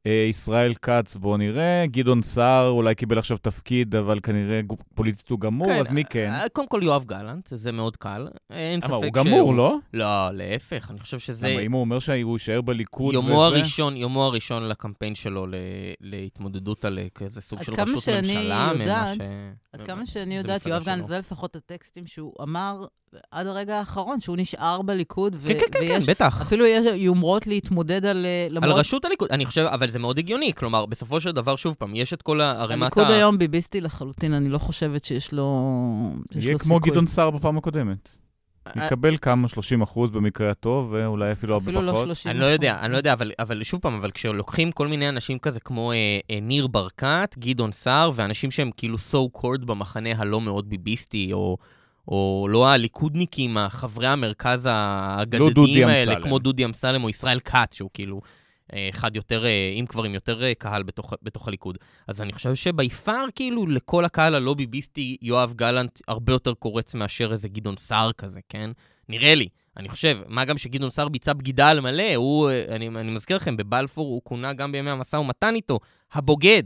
אה, ישראל כץ, בואו נראה. גדעון סער אולי קיבל עכשיו תפקיד, אבל כנראה פוליטית הוא גמור, כן, אז מי כן? אה, קודם כל יואב גלנט, זה מאוד קל. אה, אין ספק שהוא... אבל הוא גמור, לא? לא, להפך, אני חושב שזה... אבל אם הוא אומר שהוא יישאר בליכוד יומו וזה... הראשון, יומו הראשון לקמפיין שלו ל... להתמודדות על כזה סוג של ראשות ממשלה. יודעת, ש... עד כמה שאני יודעת, יואב גלנט, זה לפחות הטקסטים שהוא אמר, עד הרגע האחרון, שהוא נשאר בליכוד, ו- כן, כן, כן, ויש, כן, בטח. אפילו יש יומרות להתמודד על... אה, למרות... על ראשות הליכוד, אני חושב, אבל זה מאוד הגיוני, כלומר, בסופו של דבר, שוב פעם, יש את כל הערימת... ה... הליכוד היום ביביסטי לחלוטין, אני לא חושבת שיש לו, יהיה לו כמו סיכוי. גדעון סער בפעם הקודמת. אה, יקבל כמה, 30 אחוז במקרה הטוב, ואולי אפילו הרבה פחות. אפילו לא 30 לא אחוז. אני לא יודע, אני לא יודע, אבל, שוב פעם, אבל כשלוקחים כל מיני אנשים כזה, כמו אה, ניר ברקת, גדעון סער, ואנשים שהם כאילו so called במחנה הלא מאוד ביביסטי, או... או לא הליכודניקים, החברי המרכז האגדתיים לא האלה, אמסלם. כמו דודי אמסלם או ישראל כץ, שהוא כאילו אה, אחד יותר, אה, אם כבר עם יותר אה, קהל בתוך, בתוך הליכוד. אז אני חושב שבי פאר, כאילו, לכל הקהל הלא ביביסטי, יואב גלנט הרבה יותר קורץ מאשר איזה גדעון סער כזה, כן? נראה לי. אני חושב, מה גם שגדעון סער ביצע בגידה על מלא, הוא, אני, אני מזכיר לכם, בבלפור הוא כונה גם בימי המשא ומתן איתו, הבוגד.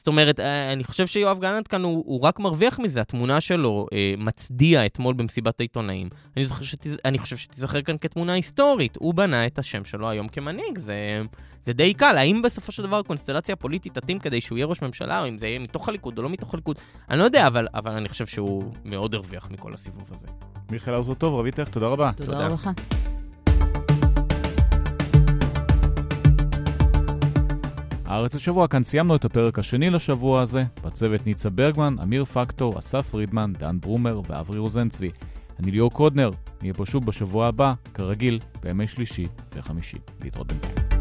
זאת אומרת, אה, אני חושב שיואב גלנט כאן הוא, הוא רק מרוויח מזה, התמונה שלו אה, מצדיע אתמול במסיבת העיתונאים. אני, שתז... אני חושב שתיזכר כאן כתמונה היסטורית, הוא בנה את השם שלו היום כמנהיג, זה, זה די קל. האם בסופו של דבר הקונסטלציה הפוליטית תתאים כדי שהוא יהיה ראש ממשלה, או אם זה יהיה מתוך הליכוד או לא מתוך הליכוד, אני לא יודע, אבל, אבל אני חושב שהוא מאוד הרוויח מכל הסיבוב הזה. מיכאל ארזור טוב, רבי תודה רבה. תודה, תודה. רבה. הארץ השבוע כאן סיימנו את הפרק השני לשבוע הזה. בצוות ניצה ברגמן, אמיר פקטור, אסף פרידמן, דן ברומר ואברי רוזנצבי. אני ליאור קודנר, נהיה פה שוב בשבוע הבא, כרגיל, בימי שלישי וחמישי. להתראות בינתיים.